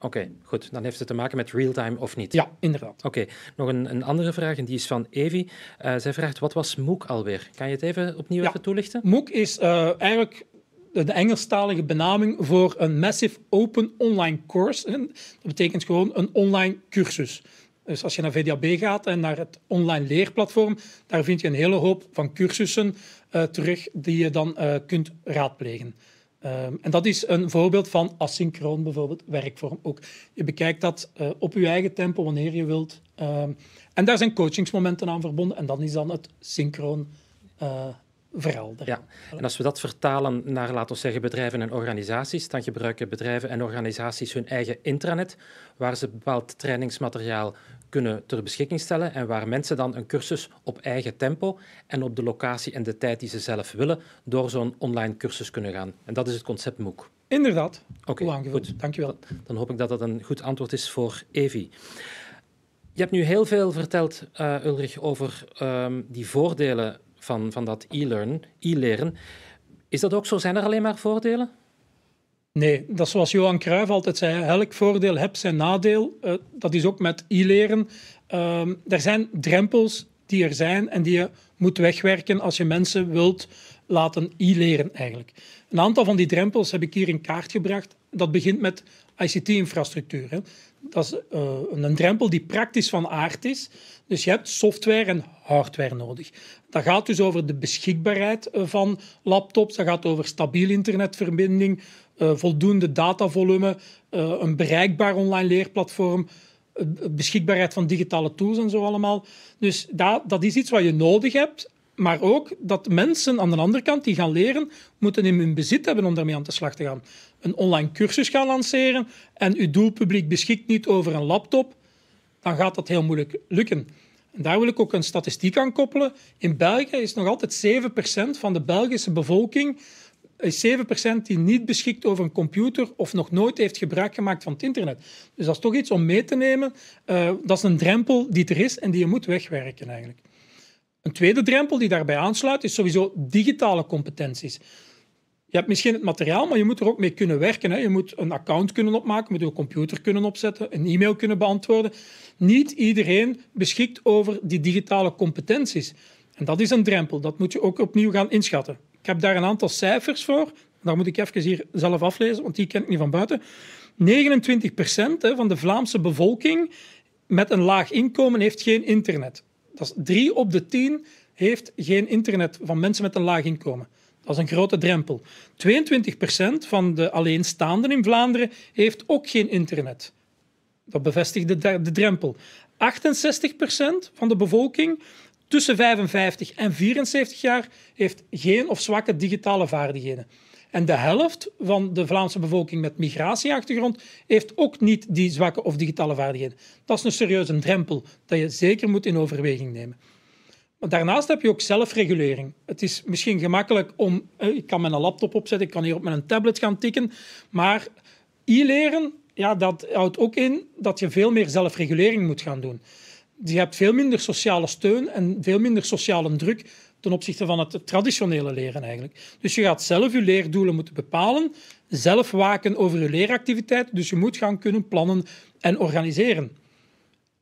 Oké, goed. Dan heeft het te maken met real-time of niet? Ja, inderdaad. Oké, nog een, een, andere vraag en die is van Evi. Uh, zij vraagt, wat was MOOC alweer? Kan je het even opnieuw ja. toelichten? MOOC is eh, eigenlijk de Engelstalige benaming voor een Massive Open Online Course. dat betekent gewoon een online cursus. Dus als je naar VDAB gaat en naar het online leerplatform, daar vind je een hele hoop van cursussen eh, terug die je dan kunt raadplegen. Ehm, en dat is een voorbeeld van asynchroon bijvoorbeeld werkvorm ook. Je bekijkt dat eh, op je eigen tempo wanneer je wilt. Ehm, en daar zijn coachingsmomenten aan verbonden. En dan is dan het synchroon uh, eh, verhaal. Ja. En als we dat vertalen naar, laten we zeggen, bedrijven en organisaties, dan gebruiken bedrijven en organisaties hun eigen intranet, waar ze bepaald trainingsmateriaal kunnen ter beschikking stellen en waar mensen dan een cursus op eigen tempo en op de locatie en de tijd die ze zelf willen door zo'n online cursus kunnen gaan. En dat is het concept MOOC. Inderdaad. Oké, okay, goed. Dankjewel. Dan, dan hoop ik dat dat een goed antwoord is voor Evi. Je hebt nu heel veel verteld, eh, Ulrich, over ehm, die voordelen van, van dat e-learn, e-leren. Is dat ook zo? Zijn er alleen maar voordelen? Nee, dat zoals Johan Cruijff altijd zei, elk voordeel heeft zijn nadeel. Eh, dat is ook met e-leren. Ehm, er zijn drempels die er zijn en die je moet wegwerken als je mensen wilt laten e-leren eigenlijk. Een aantal van die drempels heb ik hier in kaart gebracht. Dat begint met ICT-infrastructuur. Dat is eh, een drempel die praktisch van aard is. Dus je hebt software en hardware nodig. Dat gaat dus over de beschikbaarheid eh, van laptops, dat gaat over stabiele internetverbinding, eh, voldoende datavolume, eh, een bereikbaar online leerplatform, eh, beschikbaarheid van digitale tools en zo allemaal. Dus dat, dat is iets wat je nodig hebt maar ook dat mensen aan de andere kant die gaan leren, moeten in hun bezit hebben om daarmee aan de slag te gaan. Een online cursus gaan lanceren en uw doelpubliek beschikt niet over een laptop, dan gaat dat heel moeilijk lukken. En daar wil ik ook een statistiek aan koppelen. In België is nog altijd 7% van de Belgische bevolking is 7% die niet beschikt over een computer of nog nooit heeft gebruik gemaakt van het internet. Dus dat is toch iets om mee te nemen. Eh, dat is een drempel die er is en die je moet wegwerken eigenlijk. Een tweede drempel die daarbij aansluit is sowieso digitale competenties. Je hebt misschien het materiaal, maar je moet er ook mee kunnen werken. Hè. Je moet een account kunnen opmaken, moet een computer kunnen opzetten, een e-mail kunnen beantwoorden. Niet iedereen beschikt over die digitale competenties. En dat is een drempel, dat moet je ook opnieuw gaan inschatten. Ik heb daar een aantal cijfers voor. Daar moet ik even hier zelf aflezen, want die ken ik niet van buiten. 29 van de Vlaamse bevolking met een laag inkomen heeft geen internet. Dat is 3 op de 10 heeft geen internet van mensen met een laag inkomen. Dat is een grote drempel. 22 van de alleenstaanden in Vlaanderen heeft ook geen internet. Dat bevestigt de, de drempel. 68% van de bevolking tussen 55 en 74 jaar heeft geen of zwakke digitale vaardigheden. En de helft van de Vlaamse bevolking met migratieachtergrond heeft ook niet die zwakke of digitale vaardigheden. Dat is een serieuze drempel dat je zeker moet in overweging nemen. daarnaast heb je ook zelfregulering. Het is misschien gemakkelijk om... Eh, ik kan mijn laptop opzetten, ik kan hier op mijn tablet gaan tikken. Maar e-leren, ja, dat houdt ook in dat je veel meer zelfregulering moet gaan doen je hebt veel minder sociale steun en veel minder sociale druk ten opzichte van het traditionele leren eigenlijk. Dus je gaat zelf je leerdoelen moeten bepalen, zelf waken over je leeractiviteit, dus je moet gaan kunnen plannen en organiseren.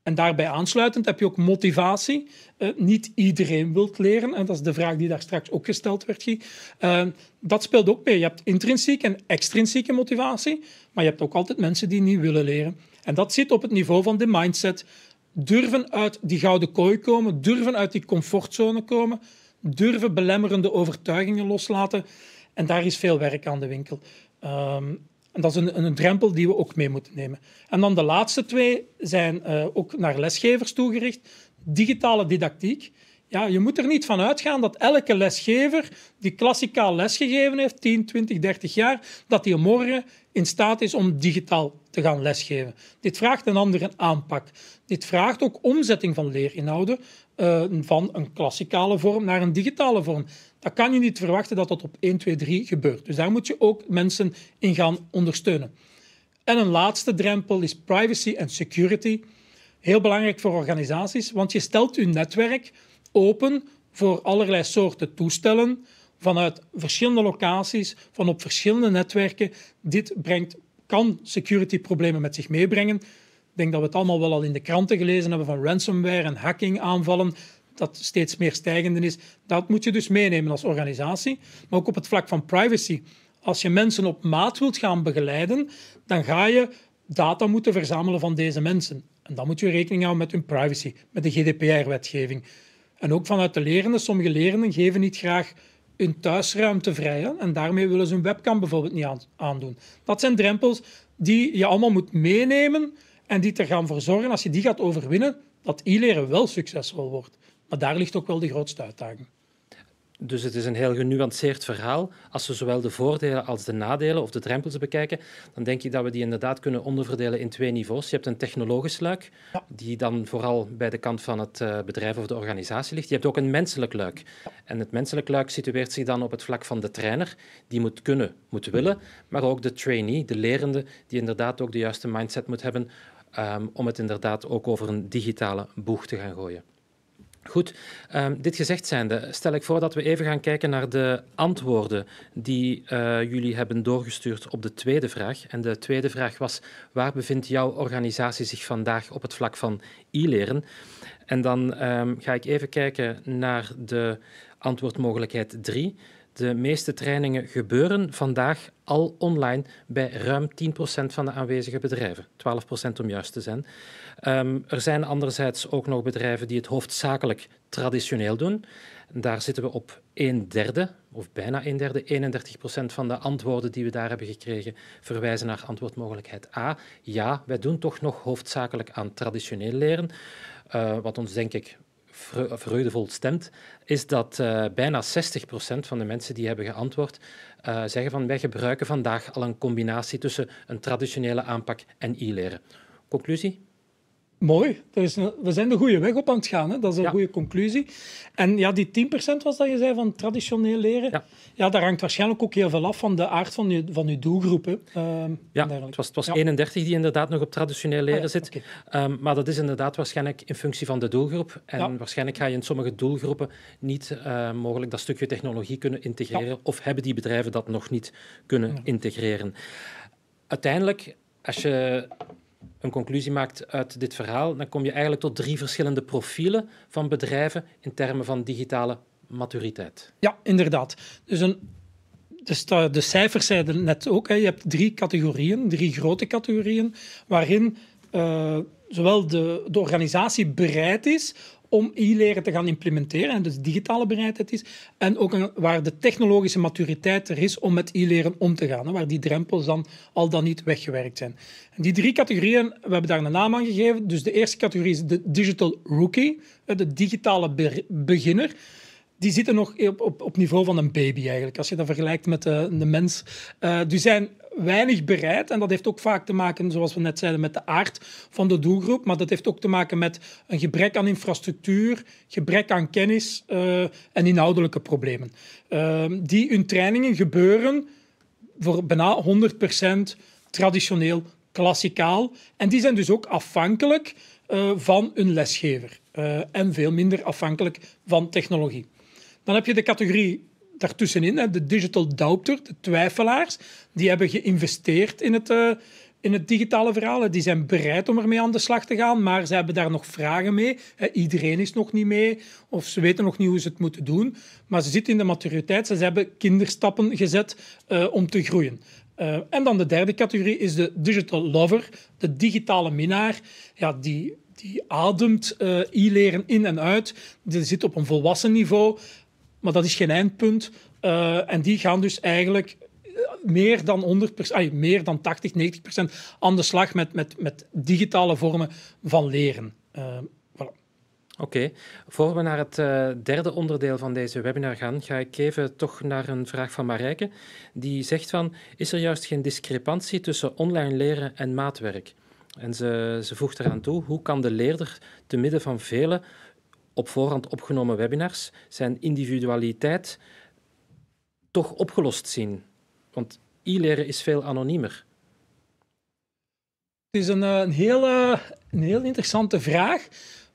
En daarbij aansluitend heb je ook motivatie. Eh, niet iedereen wilt leren, en dat is de vraag die daar straks ook gesteld werd. Uh, dat speelt ook mee. Je hebt intrinsieke en extrinsieke motivatie, maar je hebt ook altijd mensen die niet willen leren. En dat zit op het niveau van de mindset durven uit die gouden kooi komen, durven uit die comfortzone komen, durven belemmerende overtuigingen loslaten. En daar is veel werk aan de winkel. Ehm, en dat is een, een, drempel die we ook mee moeten nemen. En dan de laatste twee zijn eh, ook naar lesgevers toegericht. Digitale didactiek. Ja, je moet er niet van uitgaan dat elke lesgever die klassikaal lesgegeven heeft, 10, 20, 30 jaar, dat die morgen in staat is om digitaal te gaan lesgeven. Dit vraagt een andere aanpak. Dit vraagt ook omzetting van leerinhouden eh, van een klassikale vorm naar een digitale vorm. Dat kan je niet verwachten dat dat op 1, 2, 3 gebeurt. Dus daar moet je ook mensen in gaan ondersteunen. En een laatste drempel is privacy en security. Heel belangrijk voor organisaties, want je stelt je netwerk open voor allerlei soorten toestellen vanuit verschillende locaties, van op verschillende netwerken. Dit brengt, kan security problemen met zich meebrengen. Ik denk dat we het allemaal wel al in de kranten gelezen hebben van ransomware en hackingaanvallen dat steeds meer stijgende is. Dat moet je dus meenemen als organisatie. Maar ook op het vlak van privacy. Als je mensen op maat wilt gaan begeleiden, dan ga je data moeten verzamelen van deze mensen. En dan moet je rekening houden met hun privacy, met de GDPR-wetgeving. En ook vanuit de lerenden. Sommige lerenden geven niet graag hun thuisruimte vrij. En daarmee willen ze hun webcam bijvoorbeeld niet aandoen. Dat zijn drempels die je allemaal moet meenemen en die te gaan voor zorgen, als je die gaat overwinnen, dat e-leren wel succesvol wordt. Maar daar ligt ook wel de grootste uitdaging. Dus het is een heel genuanceerd verhaal. Als we zowel de voordelen als de nadelen of de drempels bekijken, dan denk ik dat we die inderdaad kunnen onderverdelen in twee niveaus. Je hebt een technologisch luik, die dan vooral bij de kant van het eh, bedrijf of de organisatie ligt. Je hebt ook een menselijk luik. En het menselijk luik situeert zich dan op het vlak van de trainer, die moet kunnen, moet willen, maar ook de trainee, de lerende, die inderdaad ook de juiste mindset moet hebben Ehm, om het inderdaad ook over een digitale boeg te gaan gooien. Goed, ehm, dit gezegd zijnde, stel ik voor dat we even gaan kijken naar de antwoorden die eh, jullie hebben doorgestuurd op de tweede vraag. En de tweede vraag was, waar bevindt jouw organisatie zich vandaag op het vlak van e-leren? En dan ehm, ga ik even kijken naar de antwoordmogelijkheid 3. De meeste trainingen gebeuren vandaag al online bij ruim 10% van de aanwezige bedrijven. 12% om juist te zijn. Ehm, er zijn anderzijds ook nog bedrijven die het hoofdzakelijk traditioneel doen. Daar zitten we op een derde, of bijna een derde. 31% van de antwoorden die we daar hebben gekregen verwijzen naar antwoordmogelijkheid A. Ja, wij doen toch nog hoofdzakelijk aan traditioneel leren. Eh, wat ons denk ik vreugdevol stemt, is dat eh, bijna 60% van de mensen die hebben geantwoord eh, zeggen van wij gebruiken vandaag al een combinatie tussen een traditionele aanpak en e-leren. Conclusie? Mooi. Is we zijn de goede weg op aan het gaan. Hè? Dat is een goede conclusie. En ja, die 10% was dat je zei van traditioneel leren. Ja. daar hangt waarschijnlijk ook heel veel af van de aard van je, van doelgroep. Ehm, ja, het was, het was 31 die inderdaad nog op traditioneel ah leren zit. Ehm, maar dat is inderdaad waarschijnlijk in functie van de doelgroep. En waarschijnlijk ga je in sommige doelgroepen niet eh, mogelijk dat stukje technologie kunnen integreren. Of hebben die bedrijven dat nog niet kunnen integreren. Uiteindelijk, als je een conclusie maakt uit dit verhaal, dan kom je eigenlijk tot drie verschillende profielen van bedrijven in termen van digitale maturiteit. Ja, inderdaad. Dus een dus de cijfers zeiden net ook, je hebt drie categorieën, drie grote categorieën, waarin eh, zowel de, de organisatie bereid is om e-leren te gaan implementeren, en dus digitale bereidheid is, en ook waar de technologische maturiteit er is om met e-leren om te gaan, waar die drempels dan al dan niet weggewerkt zijn. die drie categorieën, we hebben daar een naam aan gegeven. Dus de eerste categorie is de digital rookie, de digitale beginner die zitten nog op, op, op niveau van een baby eigenlijk, als je dat vergelijkt met de, eh, de mens. Uh, zijn weinig bereid. En dat heeft ook vaak te maken, zoals we net zeiden, met de aard van de doelgroep. Maar dat heeft ook te maken met een gebrek aan infrastructuur, gebrek aan kennis eh, en inhoudelijke problemen. Ehm, die hun trainingen gebeuren voor bijna 100% traditioneel, klassikaal. En die zijn dus ook afhankelijk eh, van hun lesgever eh, en veel minder afhankelijk van technologie. Dan heb je de categorie daartussenin, de digital doubter, de twijfelaars, die hebben geïnvesteerd in het, eh, in het digitale verhaal. Die zijn bereid om ermee aan de slag te gaan, maar ze hebben daar nog vragen mee. Iedereen is nog niet mee, of ze weten nog niet hoe ze het moeten doen. Maar ze zitten in de maturiteit, ze hebben kinderstappen gezet eh, om te groeien. Eh, en dan de derde categorie is de digital lover, de digitale minnaar. Ja, die die ademt uh, e-leren in en uit. Die zit op een volwassen niveau. Maar dat is geen eindpunt. Eh, en die gaan dus eigenlijk eh, meer dan, 100 meer dan 80, 90 procent aan de slag met, met, met digitale vormen van leren. Eh, voilà. Oké, okay. voor we naar het derde onderdeel van deze webinar gaan, ga ik even toch naar een vraag van Marijke. Die zegt van, is er juist geen discrepantie tussen online leren en maatwerk? En ze, ze voegt eraan toe, hoe kan de leerder te midden van vele op voorhand opgenomen webinars zijn individualiteit toch opgelost zien. Want e-leren is veel anoniemer. Het is een, eh, een, heel, eh, een heel interessante vraag.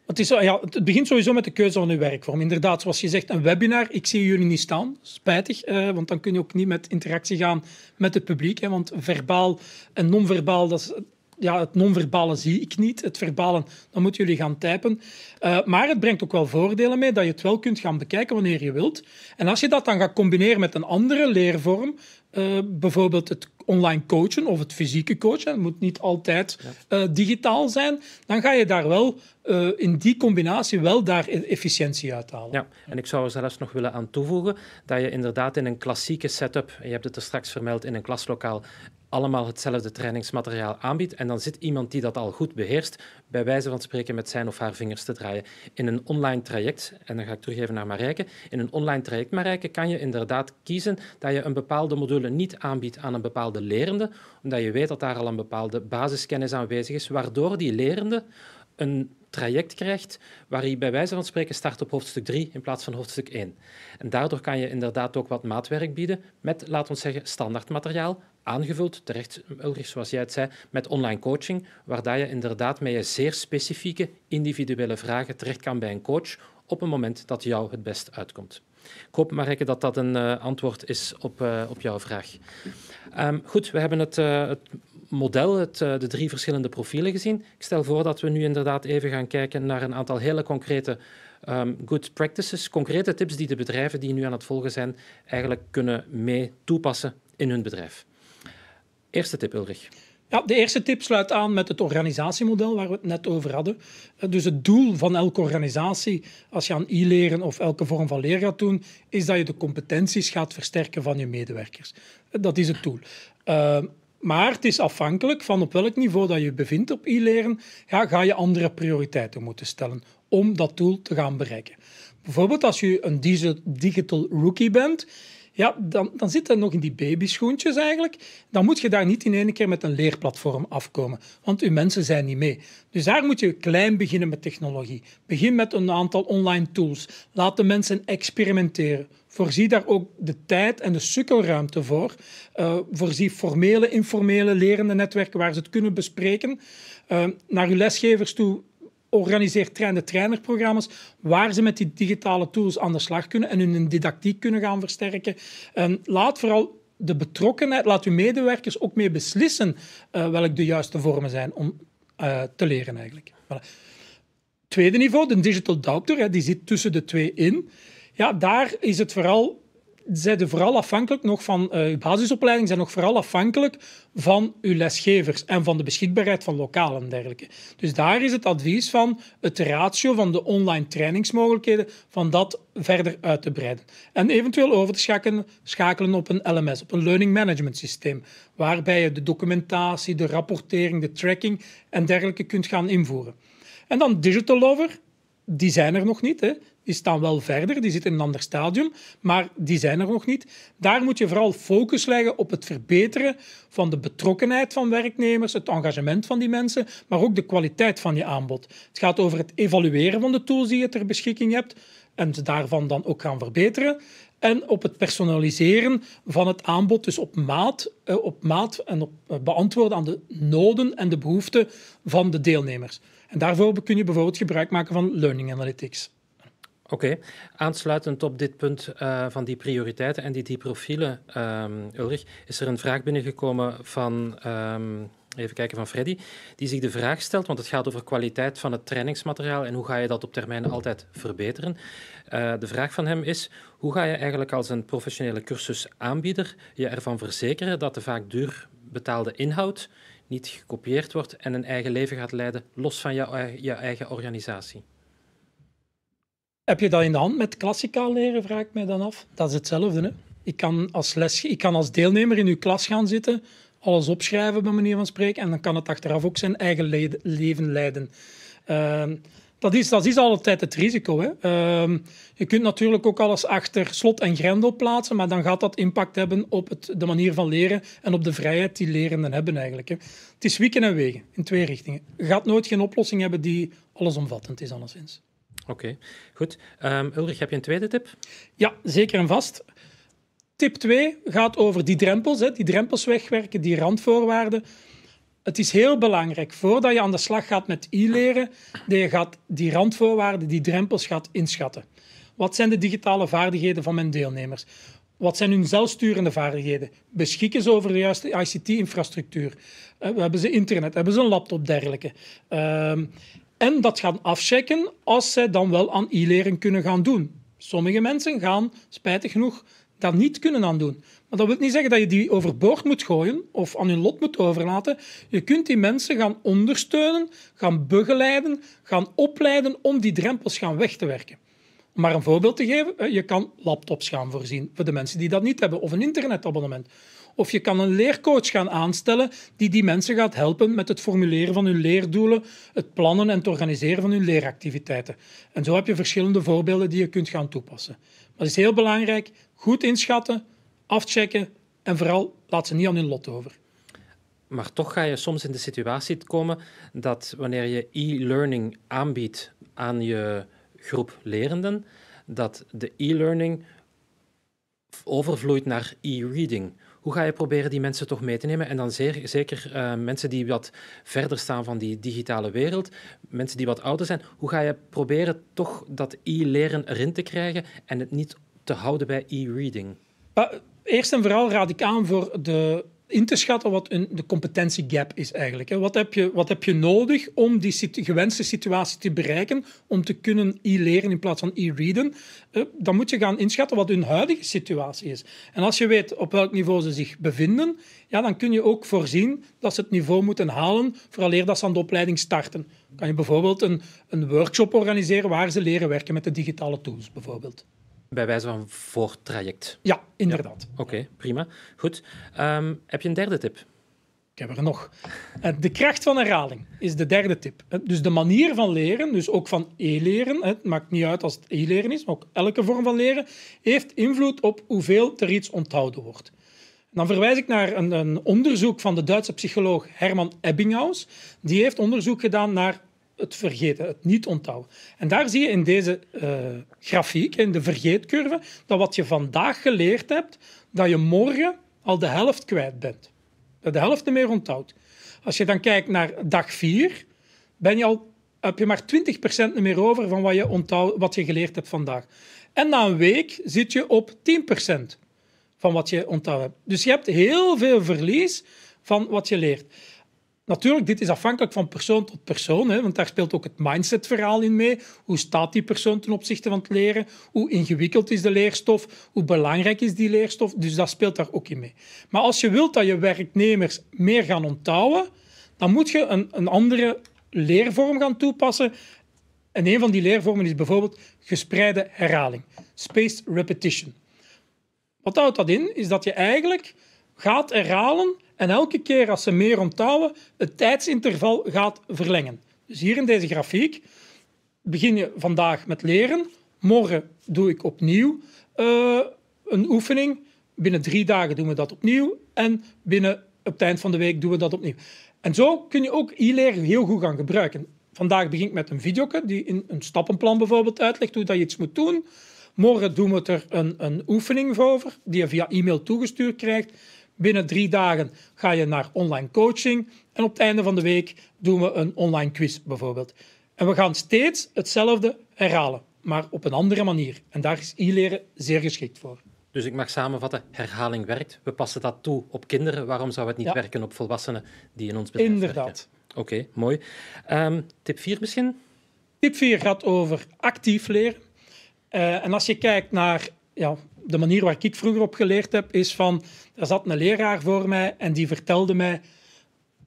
Het, is, eh, ja, het begint sowieso met de keuze van uw werkvorm. Inderdaad, zoals je zegt, een webinar. Ik zie jullie niet staan, spijtig. Eh, want dan kun je ook niet met interactie gaan met het publiek. Hè, want verbaal en non-verbaal, dat is ja, het non-verbale zie ik niet. Het verbalen dan moeten jullie gaan typen. Eh, maar het brengt ook wel voordelen mee dat je het wel kunt gaan bekijken wanneer je wilt. En als je dat dan gaat combineren met een andere leervorm, eh, bijvoorbeeld het online coachen of het fysieke coachen, het moet niet altijd eh, digitaal zijn, dan ga je daar wel in die combinatie wel daar e-, efficiëntie uithalen. Ja, en ik zou er zelfs nog willen aan toevoegen dat je inderdaad in een klassieke setup, je hebt het er straks vermeld, in een klaslokaal allemaal hetzelfde trainingsmateriaal aanbiedt. En dan zit iemand die dat al goed beheerst, bij wijze van spreken met zijn of haar vingers te draaien. In een online traject, en dan ga ik terug even naar Marijke, in een online traject, Marijke, kan je inderdaad kiezen dat je een bepaalde module niet aanbiedt aan een bepaalde lerende, omdat je weet dat daar al een bepaalde basiskennis aanwezig is, waardoor die lerende een traject krijgt, waar je bij wijze van spreken start op hoofdstuk 3 in plaats van hoofdstuk 1. En daardoor kan je inderdaad ook wat maatwerk bieden met, laten we zeggen, standaardmateriaal, aangevuld, terecht Ulrich, zoals jij het zei, met online coaching, waar je inderdaad met je zeer specifieke individuele vragen terecht kan bij een coach op een moment dat jou het best uitkomt. Ik hoop, Marike, dat dat een eh, antwoord is op, eh, op jouw vraag. Ehm, goed, we hebben het, eh, het model, het, eh, de drie verschillende profielen gezien. Ik stel voor dat we nu inderdaad even gaan kijken naar een aantal hele concrete ehm, good practices, concrete tips die de bedrijven die nu aan het volgen zijn eigenlijk kunnen mee toepassen in hun bedrijf. Eerste tip, Ulrich. Ja, de eerste tip sluit aan met het organisatiemodel waar we het net over hadden. Eh, dus het doel van elke organisatie, als je aan e-leren of elke vorm van leer gaat doen, is dat je de competenties gaat versterken van je medewerkers. Eh, dat is het doel. Maar het is afhankelijk van op welk niveau dat je bevindt op e-leren, ja, ga je andere prioriteiten moeten stellen om dat doel te gaan bereiken. Bijvoorbeeld als je een digital rookie bent, ja, dan, dan zit dat nog in die babyschoentjes eigenlijk. Dan moet je daar niet in één keer met een leerplatform afkomen, want je mensen zijn niet mee. Dus daar moet je klein beginnen met technologie. Begin met een aantal online tools. Laat de mensen experimenteren. Voorzie daar ook de tijd en de sukkelruimte voor. Uh, voorzie formele, informele lerende netwerken waar ze het kunnen bespreken. Eh, naar uw lesgevers toe organiseer train trainerprogramma's. waar ze met die digitale tools aan de slag kunnen en hun didactiek kunnen gaan versterken. En laat vooral de betrokkenheid, laat uw medewerkers ook mee beslissen uh, welke de juiste vormen zijn om te leren eigenlijk. Voilà. Tweede niveau, de digital doctor, hè, die zit tussen de twee in ja, daar is het vooral zijn vooral afhankelijk nog van uh, uw basisopleiding, zijn nog vooral afhankelijk van uw lesgevers en van de beschikbaarheid van lokalen en dergelijke. Dus daar is het advies van het ratio van de online trainingsmogelijkheden van dat verder uit te breiden. En eventueel over te schakelen, schakelen op een LMS, op een learning management systeem, waarbij je de documentatie, de rapportering, de tracking en dergelijke kunt gaan invoeren. En dan digital Lover, die zijn er nog niet. Hè die staan wel verder, die zitten in een ander stadium, maar die zijn er nog niet. Daar moet je vooral focus leggen op het verbeteren van de betrokkenheid van werknemers, het engagement van die mensen, maar ook de kwaliteit van je aanbod. Het gaat over het evalueren van de tools die je ter beschikking hebt en ze daarvan dan ook gaan verbeteren. En op het personaliseren van het aanbod, dus op maat, eh, op maat en op eh, beantwoorden aan de noden en de behoeften van de deelnemers. En daarvoor kun je bijvoorbeeld gebruik maken van Learning Analytics. Oké, aansluitend op dit punt eh, van die prioriteiten en die, die profielen, um, Ulrich, is er een vraag binnengekomen van, ehm, even kijken, van Freddy, die zich de vraag stelt, want het gaat over kwaliteit van het trainingsmateriaal en hoe ga je dat op termijn altijd verbeteren. Eh, de vraag van hem is, hoe ga je eigenlijk als een professionele cursusaanbieder je ervan verzekeren dat de vaak duur betaalde inhoud niet gekopieerd wordt en een eigen leven gaat leiden, los van jouw eigen organisatie? Heb je dat in de hand met klassikaal leren, vraag ik mij dan af. Dat is hetzelfde. Hè? Ik, kan als les, ik kan als deelnemer in uw klas gaan zitten, alles opschrijven bij manier van spreken, en dan kan het achteraf ook zijn eigen leven leiden. Ehm, dat, is, dat is altijd het risico. Hè? Ehm, je kunt natuurlijk ook alles achter slot en grendel plaatsen, maar dan gaat dat impact hebben op het, de manier van leren en op de vrijheid die lerenden hebben eigenlijk. Hè? Het is wieken en wegen, in twee richtingen. Je gaat nooit geen oplossing hebben die allesomvattend is, alleszins. Oké, goed. Um, Ulrich, heb je een tweede tip? Ja, zeker en vast. Tip 2 gaat over die drempels, hè, die drempels wegwerken, die randvoorwaarden. Het is heel belangrijk, voordat je aan de slag gaat met e-leren, dat je gaat die randvoorwaarden, die drempels gaat inschatten. Wat zijn de digitale vaardigheden van mijn deelnemers? Wat zijn hun zelfsturende vaardigheden? Beschikken ze over de juiste ICT-infrastructuur? Eh, hebben ze internet? Hebben ze een laptop? Dergelijke. Ehm, en dat gaan afchecken als zij dan wel aan e-leren kunnen gaan doen. Sommige mensen gaan, spijtig genoeg, dat niet kunnen aan doen. Maar dat wil niet zeggen dat je die overboord moet gooien of aan hun lot moet overlaten. Je kunt die mensen gaan ondersteunen, gaan begeleiden, gaan opleiden om die drempels gaan weg te werken. Om maar een voorbeeld te geven, eh, je kan laptops gaan voorzien voor de mensen die dat niet hebben, of een internetabonnement. Of je kan een leercoach gaan aanstellen die die mensen gaat helpen met het formuleren van hun leerdoelen, het plannen en het organiseren van hun leeractiviteiten. En zo heb je verschillende voorbeelden die je kunt gaan toepassen. Maar het is heel belangrijk, goed inschatten, afchecken en vooral laat ze niet aan hun lot over. Maar toch ga je soms in de situatie komen dat wanneer je e-learning aanbiedt aan je groep lerenden, dat de e-learning overvloeit naar e-reading hoe ga je proberen die mensen toch mee te nemen? En dan zeker eh, mensen die wat verder staan van die digitale wereld, mensen die wat ouder zijn, hoe ga je proberen toch dat e-leren erin te krijgen en het niet te houden bij e-reading? Eh, eerst en vooral raad ik aan voor de in te schatten wat een, de competentiegap is eigenlijk. Wat, heb je, wat heb je nodig om die gewenste situatie te bereiken, om te kunnen e-leren in plaats van e-readen? Eh, dan moet je gaan inschatten wat hun huidige situatie is. En als je weet op welk niveau ze zich bevinden, ja, dan kun je ook voorzien dat ze het niveau moeten halen vooraleer ze aan de opleiding starten. Dan kan je bijvoorbeeld een, een workshop organiseren waar ze leren werken met de digitale tools, bijvoorbeeld. Bij wijze van voortraject. Ja, inderdaad. Oké, prima. Goed. Ehm, heb je een derde tip? Ik heb er nog. Eh, de kracht van herhaling is de derde tip. Eh, dus de manier van leren, dus ook van e-leren, het maakt niet uit als het e-leren is, maar ook elke vorm van leren, heeft invloed op hoeveel er iets onthouden wordt. Dan verwijs ik naar een, een onderzoek van de Duitse psycholoog Herman Ebbinghaus. Die heeft onderzoek gedaan naar het vergeten, het niet onthouden. En daar zie je in deze eh, grafiek, in de vergeetcurve, dat wat je vandaag geleerd hebt, dat je morgen al de helft kwijt bent. Dat de helft niet meer onthoudt. Als je dan kijkt naar dag 4, ben je al, heb je maar 20% meer over van wat je, onthoud, wat je geleerd hebt vandaag. En na een week zit je op 10% van wat je onthouden hebt. Dus je hebt heel veel verlies van wat je leert. Natuurlijk, dit is afhankelijk van persoon tot persoon, hè, want daar speelt ook het mindset-verhaal in mee. Hoe staat die persoon ten opzichte van het leren? Hoe ingewikkeld is de leerstof? Hoe belangrijk is die leerstof? Dus dat speelt daar ook in mee. Maar als je wilt dat je werknemers meer gaan onthouden, dan moet je een, een andere leervorm gaan toepassen. En een van die leervormen is bijvoorbeeld gespreide herhaling, spaced repetition. Wat houdt dat in? Is dat je eigenlijk gaat herhalen en elke keer als ze meer onthouden, het tijdsinterval gaat verlengen. Dus hier in deze grafiek begin je vandaag met leren. Morgen doe ik opnieuw eh, een oefening. Binnen drie dagen doen we dat opnieuw. En binnen op het eind van de week doen we dat opnieuw. En zo kun je ook e-leren heel goed gaan gebruiken. Vandaag begin ik met een video die in een stappenplan bijvoorbeeld uitlegt hoe dat je iets moet doen. Morgen doen we er een, een oefening voor, die je via e-mail toegestuurd krijgt. Binnen drie dagen ga je naar online coaching. En op het einde van de week doen we een online quiz bijvoorbeeld. En we gaan steeds hetzelfde herhalen, maar op een andere manier. En daar is e-leren zeer geschikt voor. Dus ik mag samenvatten, herhaling werkt. We passen dat toe op kinderen. Waarom zou het niet werken op volwassenen die in ons bedrijf Inderdaad. Oké, mooi. Ehm, tip 4 misschien? Tip 4 gaat over actief leren. Eh, en als je kijkt naar ja, de manier waar ik vroeger op geleerd heb, is van... Er zat een leraar voor mij en die vertelde mij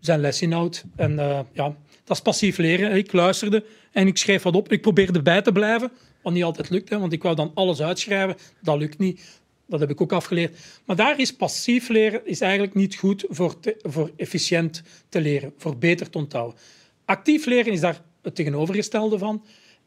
zijn lesinhoud. En uh, ja, dat is passief leren. Ik luisterde en ik schreef wat op. Ik probeerde bij te blijven, wat niet altijd lukt. want ik wou dan alles uitschrijven. Dat lukt niet. Dat heb ik ook afgeleerd. Maar daar is passief leren is eigenlijk niet goed voor, voor efficiënt te leren, voor beter te onthouden. Actief leren is daar het tegenovergestelde van.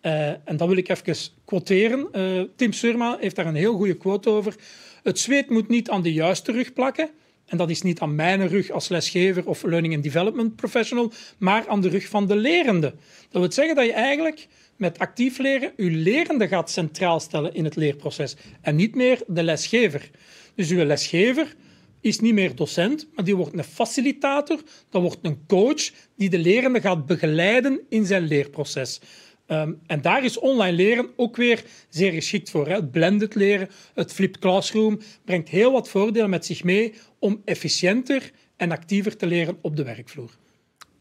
Eh, en dat wil ik even quoteren. Eh, Tim Surma heeft daar een heel goede quote over. Het zweet moet niet aan de juiste rug plakken. En dat is niet aan mijn rug als lesgever of learning and development professional, maar aan de rug van de lerende. Dat wil zeggen dat je eigenlijk met actief leren je lerende gaat centraal stellen in het leerproces en niet meer de lesgever. Dus je lesgever is niet meer docent, maar die wordt een facilitator, dat wordt een coach die de lerende gaat begeleiden in zijn leerproces. Ehm, en daar is online leren ook weer zeer geschikt voor. Hè. Het blended leren, het flipped classroom, brengt heel wat voordelen met zich mee om efficiënter en actiever te leren op de werkvloer.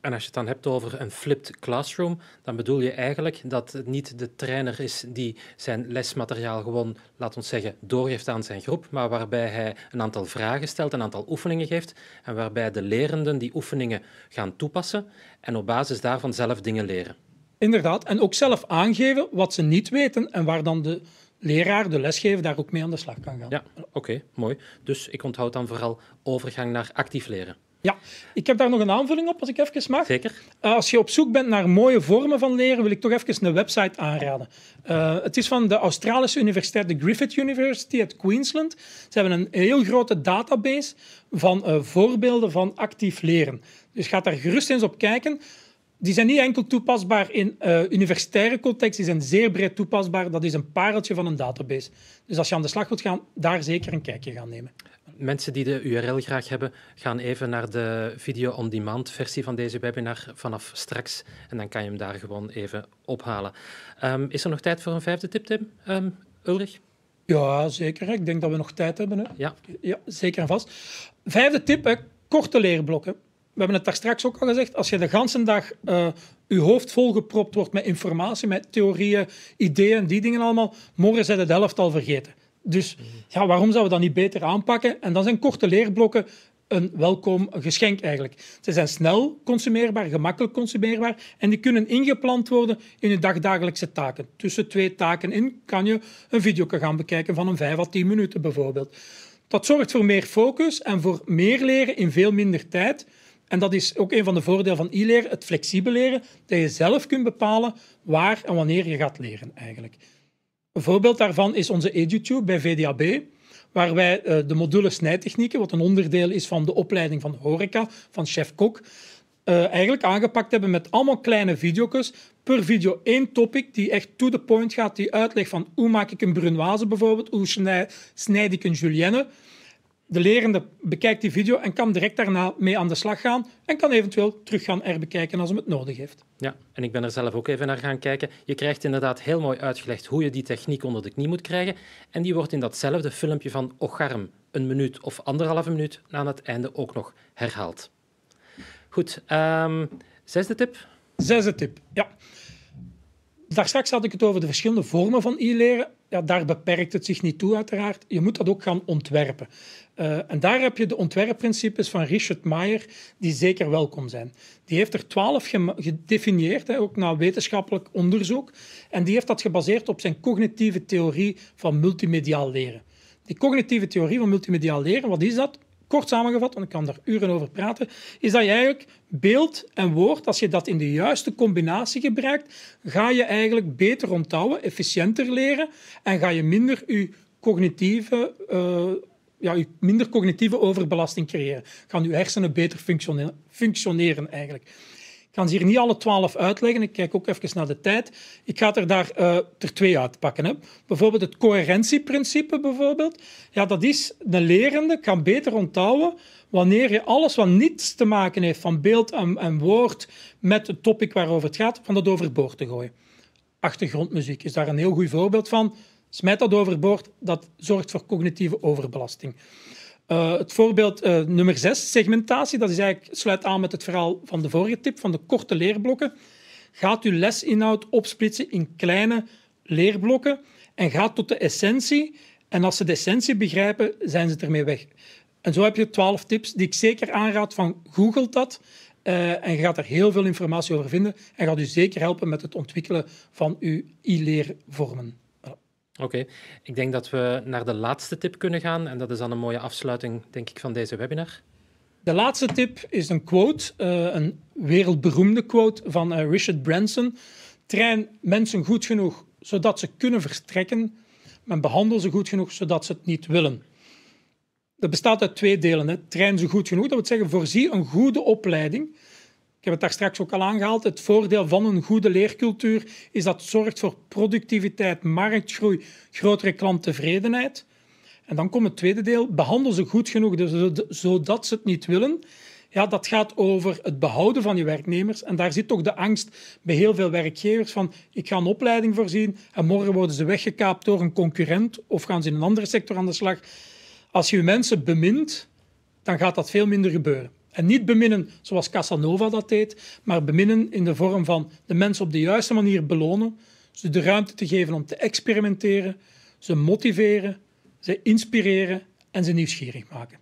En als je het dan hebt over een flipped classroom, dan bedoel je eigenlijk dat het niet de trainer is die zijn lesmateriaal gewoon, laat ons zeggen, doorgeeft aan zijn groep, maar waarbij hij een aantal vragen stelt, een aantal oefeningen geeft en waarbij de lerenden die oefeningen gaan toepassen en op basis daarvan zelf dingen leren. Inderdaad, en ook zelf aangeven wat ze niet weten en waar dan de leraar, de lesgever, daar ook mee aan de slag kan gaan. Ja, oké, mooi. Dus ik onthoud dan vooral overgang naar actief leren. Ja, ik heb daar nog een aanvulling op, als ik even mag. Zeker. Eh, als je op zoek bent naar mooie vormen van leren, wil ik toch even een website aanraden. Eh, het is van de Australische universiteit, de Griffith University uit Queensland. Ze hebben een heel grote database van eh, voorbeelden van actief leren. Dus ga daar gerust eens op kijken die zijn niet enkel toepasbaar in eh, universitaire context, die zijn zeer breed toepasbaar. Dat is een pareltje van een database. Dus als je aan de slag wilt gaan, daar zeker een kijkje gaan nemen. Mensen die de URL graag hebben, gaan even naar de video-on-demand versie van deze webinar vanaf straks. En dan kan je hem daar gewoon even ophalen. Ehm, is er nog tijd voor een vijfde tip, Tim? Ehm, Ulrich? Ja, zeker. Ik denk dat we nog tijd hebben. Hè. Ja. ja, zeker en vast. Vijfde tip, korte leerblokken we hebben het daar straks ook al gezegd, als je de ganse dag eh, je hoofd volgepropt wordt met informatie, met theorieën, ideeën, die dingen allemaal, morgen zijn het de helft al vergeten. Dus ja, waarom zouden we dat niet beter aanpakken? En dan zijn korte leerblokken een welkom geschenk eigenlijk. Ze zijn snel consumeerbaar, gemakkelijk consumeerbaar en die kunnen ingeplant worden in je dagdagelijkse taken. Tussen twee taken in kan je een video gaan bekijken van een 5 à 10 minuten bijvoorbeeld. Dat zorgt voor meer focus en voor meer leren in veel minder tijd. En dat is ook een van de voordelen van e-leren, het flexibel leren, dat je zelf kunt bepalen waar en wanneer je gaat leren eigenlijk. Een voorbeeld daarvan is onze EduTube bij VDAB, waar wij eh, de module snijtechnieken, wat een onderdeel is van de opleiding van horeca, van chef-kok, eh, eigenlijk aangepakt hebben met allemaal kleine video's. Per video één topic die echt to the point gaat, die uitleg van hoe maak ik een brunoise bijvoorbeeld, hoe snijd, snijd ik een julienne. De lerende bekijkt die video en kan direct daarna mee aan de slag gaan en kan eventueel terug gaan herbekijken als hem het nodig heeft. Ja, en ik ben er zelf ook even naar gaan kijken. Je krijgt inderdaad heel mooi uitgelegd hoe je die techniek onder de knie moet krijgen. En die wordt in datzelfde filmpje van Ocharm een minuut of anderhalve minuut na het einde ook nog herhaald. Goed, ehm, zesde tip? Zesde tip, ja. Daar had ik het over de verschillende vormen van e-leren. Ja, daar beperkt het zich niet toe, uiteraard. Je moet dat ook gaan ontwerpen. Uh, en daar heb je de ontwerpprincipes van Richard Mayer, die zeker welkom zijn. Die heeft er twaalf gedefinieerd, hè, ook na wetenschappelijk onderzoek. En die heeft dat gebaseerd op zijn cognitieve theorie van multimediaal leren. Die cognitieve theorie van multimediaal leren, wat is dat? kort samengevat, want ik kan daar uren over praten, is dat je eigenlijk beeld en woord, als je dat in de juiste combinatie gebruikt, ga je eigenlijk beter onthouden, efficiënter leren en ga je minder je cognitieve... Uh, ja, minder cognitieve overbelasting creëren. Gaan uw hersenen beter functioneren eigenlijk kan ze hier niet alle twaalf uitleggen. Ik kijk ook even naar de tijd. Ik ga er daar uh, er twee uitpakken. Hè. Bijvoorbeeld het coherentieprincipe. Bijvoorbeeld. Ja, dat is, de lerende kan beter onthouden wanneer je alles wat niets te maken heeft van beeld en, en woord met het topic waarover het gaat, van dat overboord te gooien. Achtergrondmuziek is daar een heel goed voorbeeld van. Smijt dat overboord, dat zorgt voor cognitieve overbelasting. Eh, het voorbeeld eh, nummer 6, segmentatie, dat is eigenlijk, sluit aan met het verhaal van de vorige tip, van de korte leerblokken. Gaat uw lesinhoud opsplitsen in kleine leerblokken en gaat tot de essentie. En als ze de essentie begrijpen, zijn ze ermee weg. En zo heb je twaalf tips die ik zeker aanraad van Google dat. Eh, en je gaat er heel veel informatie over vinden en gaat u zeker helpen met het ontwikkelen van uw e-leervormen. Oké, ik denk dat we naar de laatste tip kunnen gaan. En dat is dan een mooie afsluiting, denk ik, van deze webinar. De laatste tip is een quote, eh, een wereldberoemde quote van eh, Richard Branson. Train mensen goed genoeg zodat ze kunnen verstrekken, maar behandel ze goed genoeg zodat ze het niet willen. Dat bestaat uit twee delen. Hè. Train ze goed genoeg, dat wil zeggen voorzie een goede opleiding heb het daar straks ook al aangehaald, het voordeel van een goede leercultuur is dat het zorgt voor productiviteit, marktgroei, grotere klanttevredenheid. En dan komt het tweede deel, behandel ze goed genoeg, dus zodat ze het niet willen. Ja, dat gaat over het behouden van je werknemers. En daar zit toch de angst bij heel veel werkgevers van ik ga een opleiding voorzien en morgen worden ze weggekaapt door een concurrent of gaan ze in een andere sector aan de slag. Als je mensen bemint, dan gaat dat veel minder gebeuren. En niet beminnen zoals Casanova dat deed, maar beminnen in de vorm van de mensen op de juiste manier belonen, ze de ruimte te geven om te experimenteren, ze motiveren, ze inspireren en ze nieuwsgierig maken.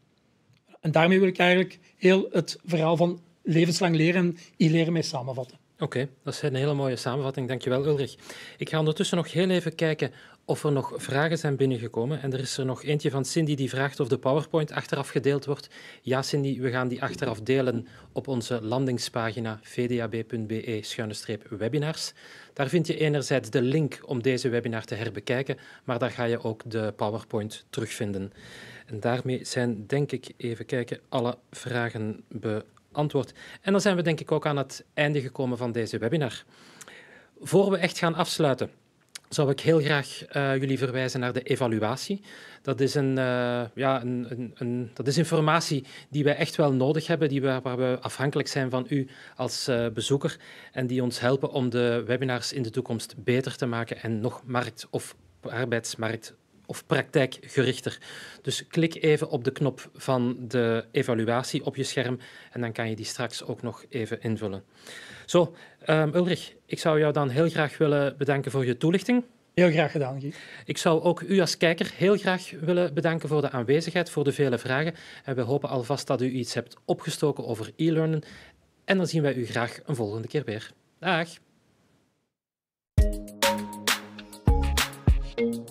En daarmee wil ik eigenlijk heel het verhaal van levenslang leren en e-leren mee samenvatten. Oké, dat is een hele mooie samenvatting. Dankjewel, Ulrich. Ik ga ondertussen nog heel even kijken of er nog vragen zijn binnengekomen. En er is er nog eentje van Cindy die vraagt of de PowerPoint achteraf gedeeld wordt. Ja, Cindy, we gaan die achteraf delen op onze landingspagina vdab.be-webinars. Daar vind je enerzijds de link om deze webinar te herbekijken, maar daar ga je ook de PowerPoint terugvinden. En daarmee zijn, denk ik, even kijken, alle vragen beantwoord. En dan zijn we denk ik ook aan het einde gekomen van deze webinar. Voor we echt gaan afsluiten, zou ik heel graag eh, jullie verwijzen naar de evaluatie. Dat is, een, eh, ja, een, een, een, dat is informatie die wij echt wel nodig hebben, die waar we afhankelijk zijn van u als eh, bezoeker en die ons helpen om de webinars in de toekomst beter te maken en nog markt- of arbeidsmarkt- of praktijkgerichter. Dus klik even op de knop van de evaluatie op je scherm en dan kan je die straks ook nog even invullen. Zo, ehm, Ulrich, ik zou jou dan heel graag willen bedanken voor je toelichting. Heel graag gedaan, Guy. Ik zou ook u als kijker heel graag willen bedanken voor de aanwezigheid, voor de vele vragen. En we hopen alvast dat u iets hebt opgestoken over e-learning. En dan zien wij u graag een volgende keer weer. Dag!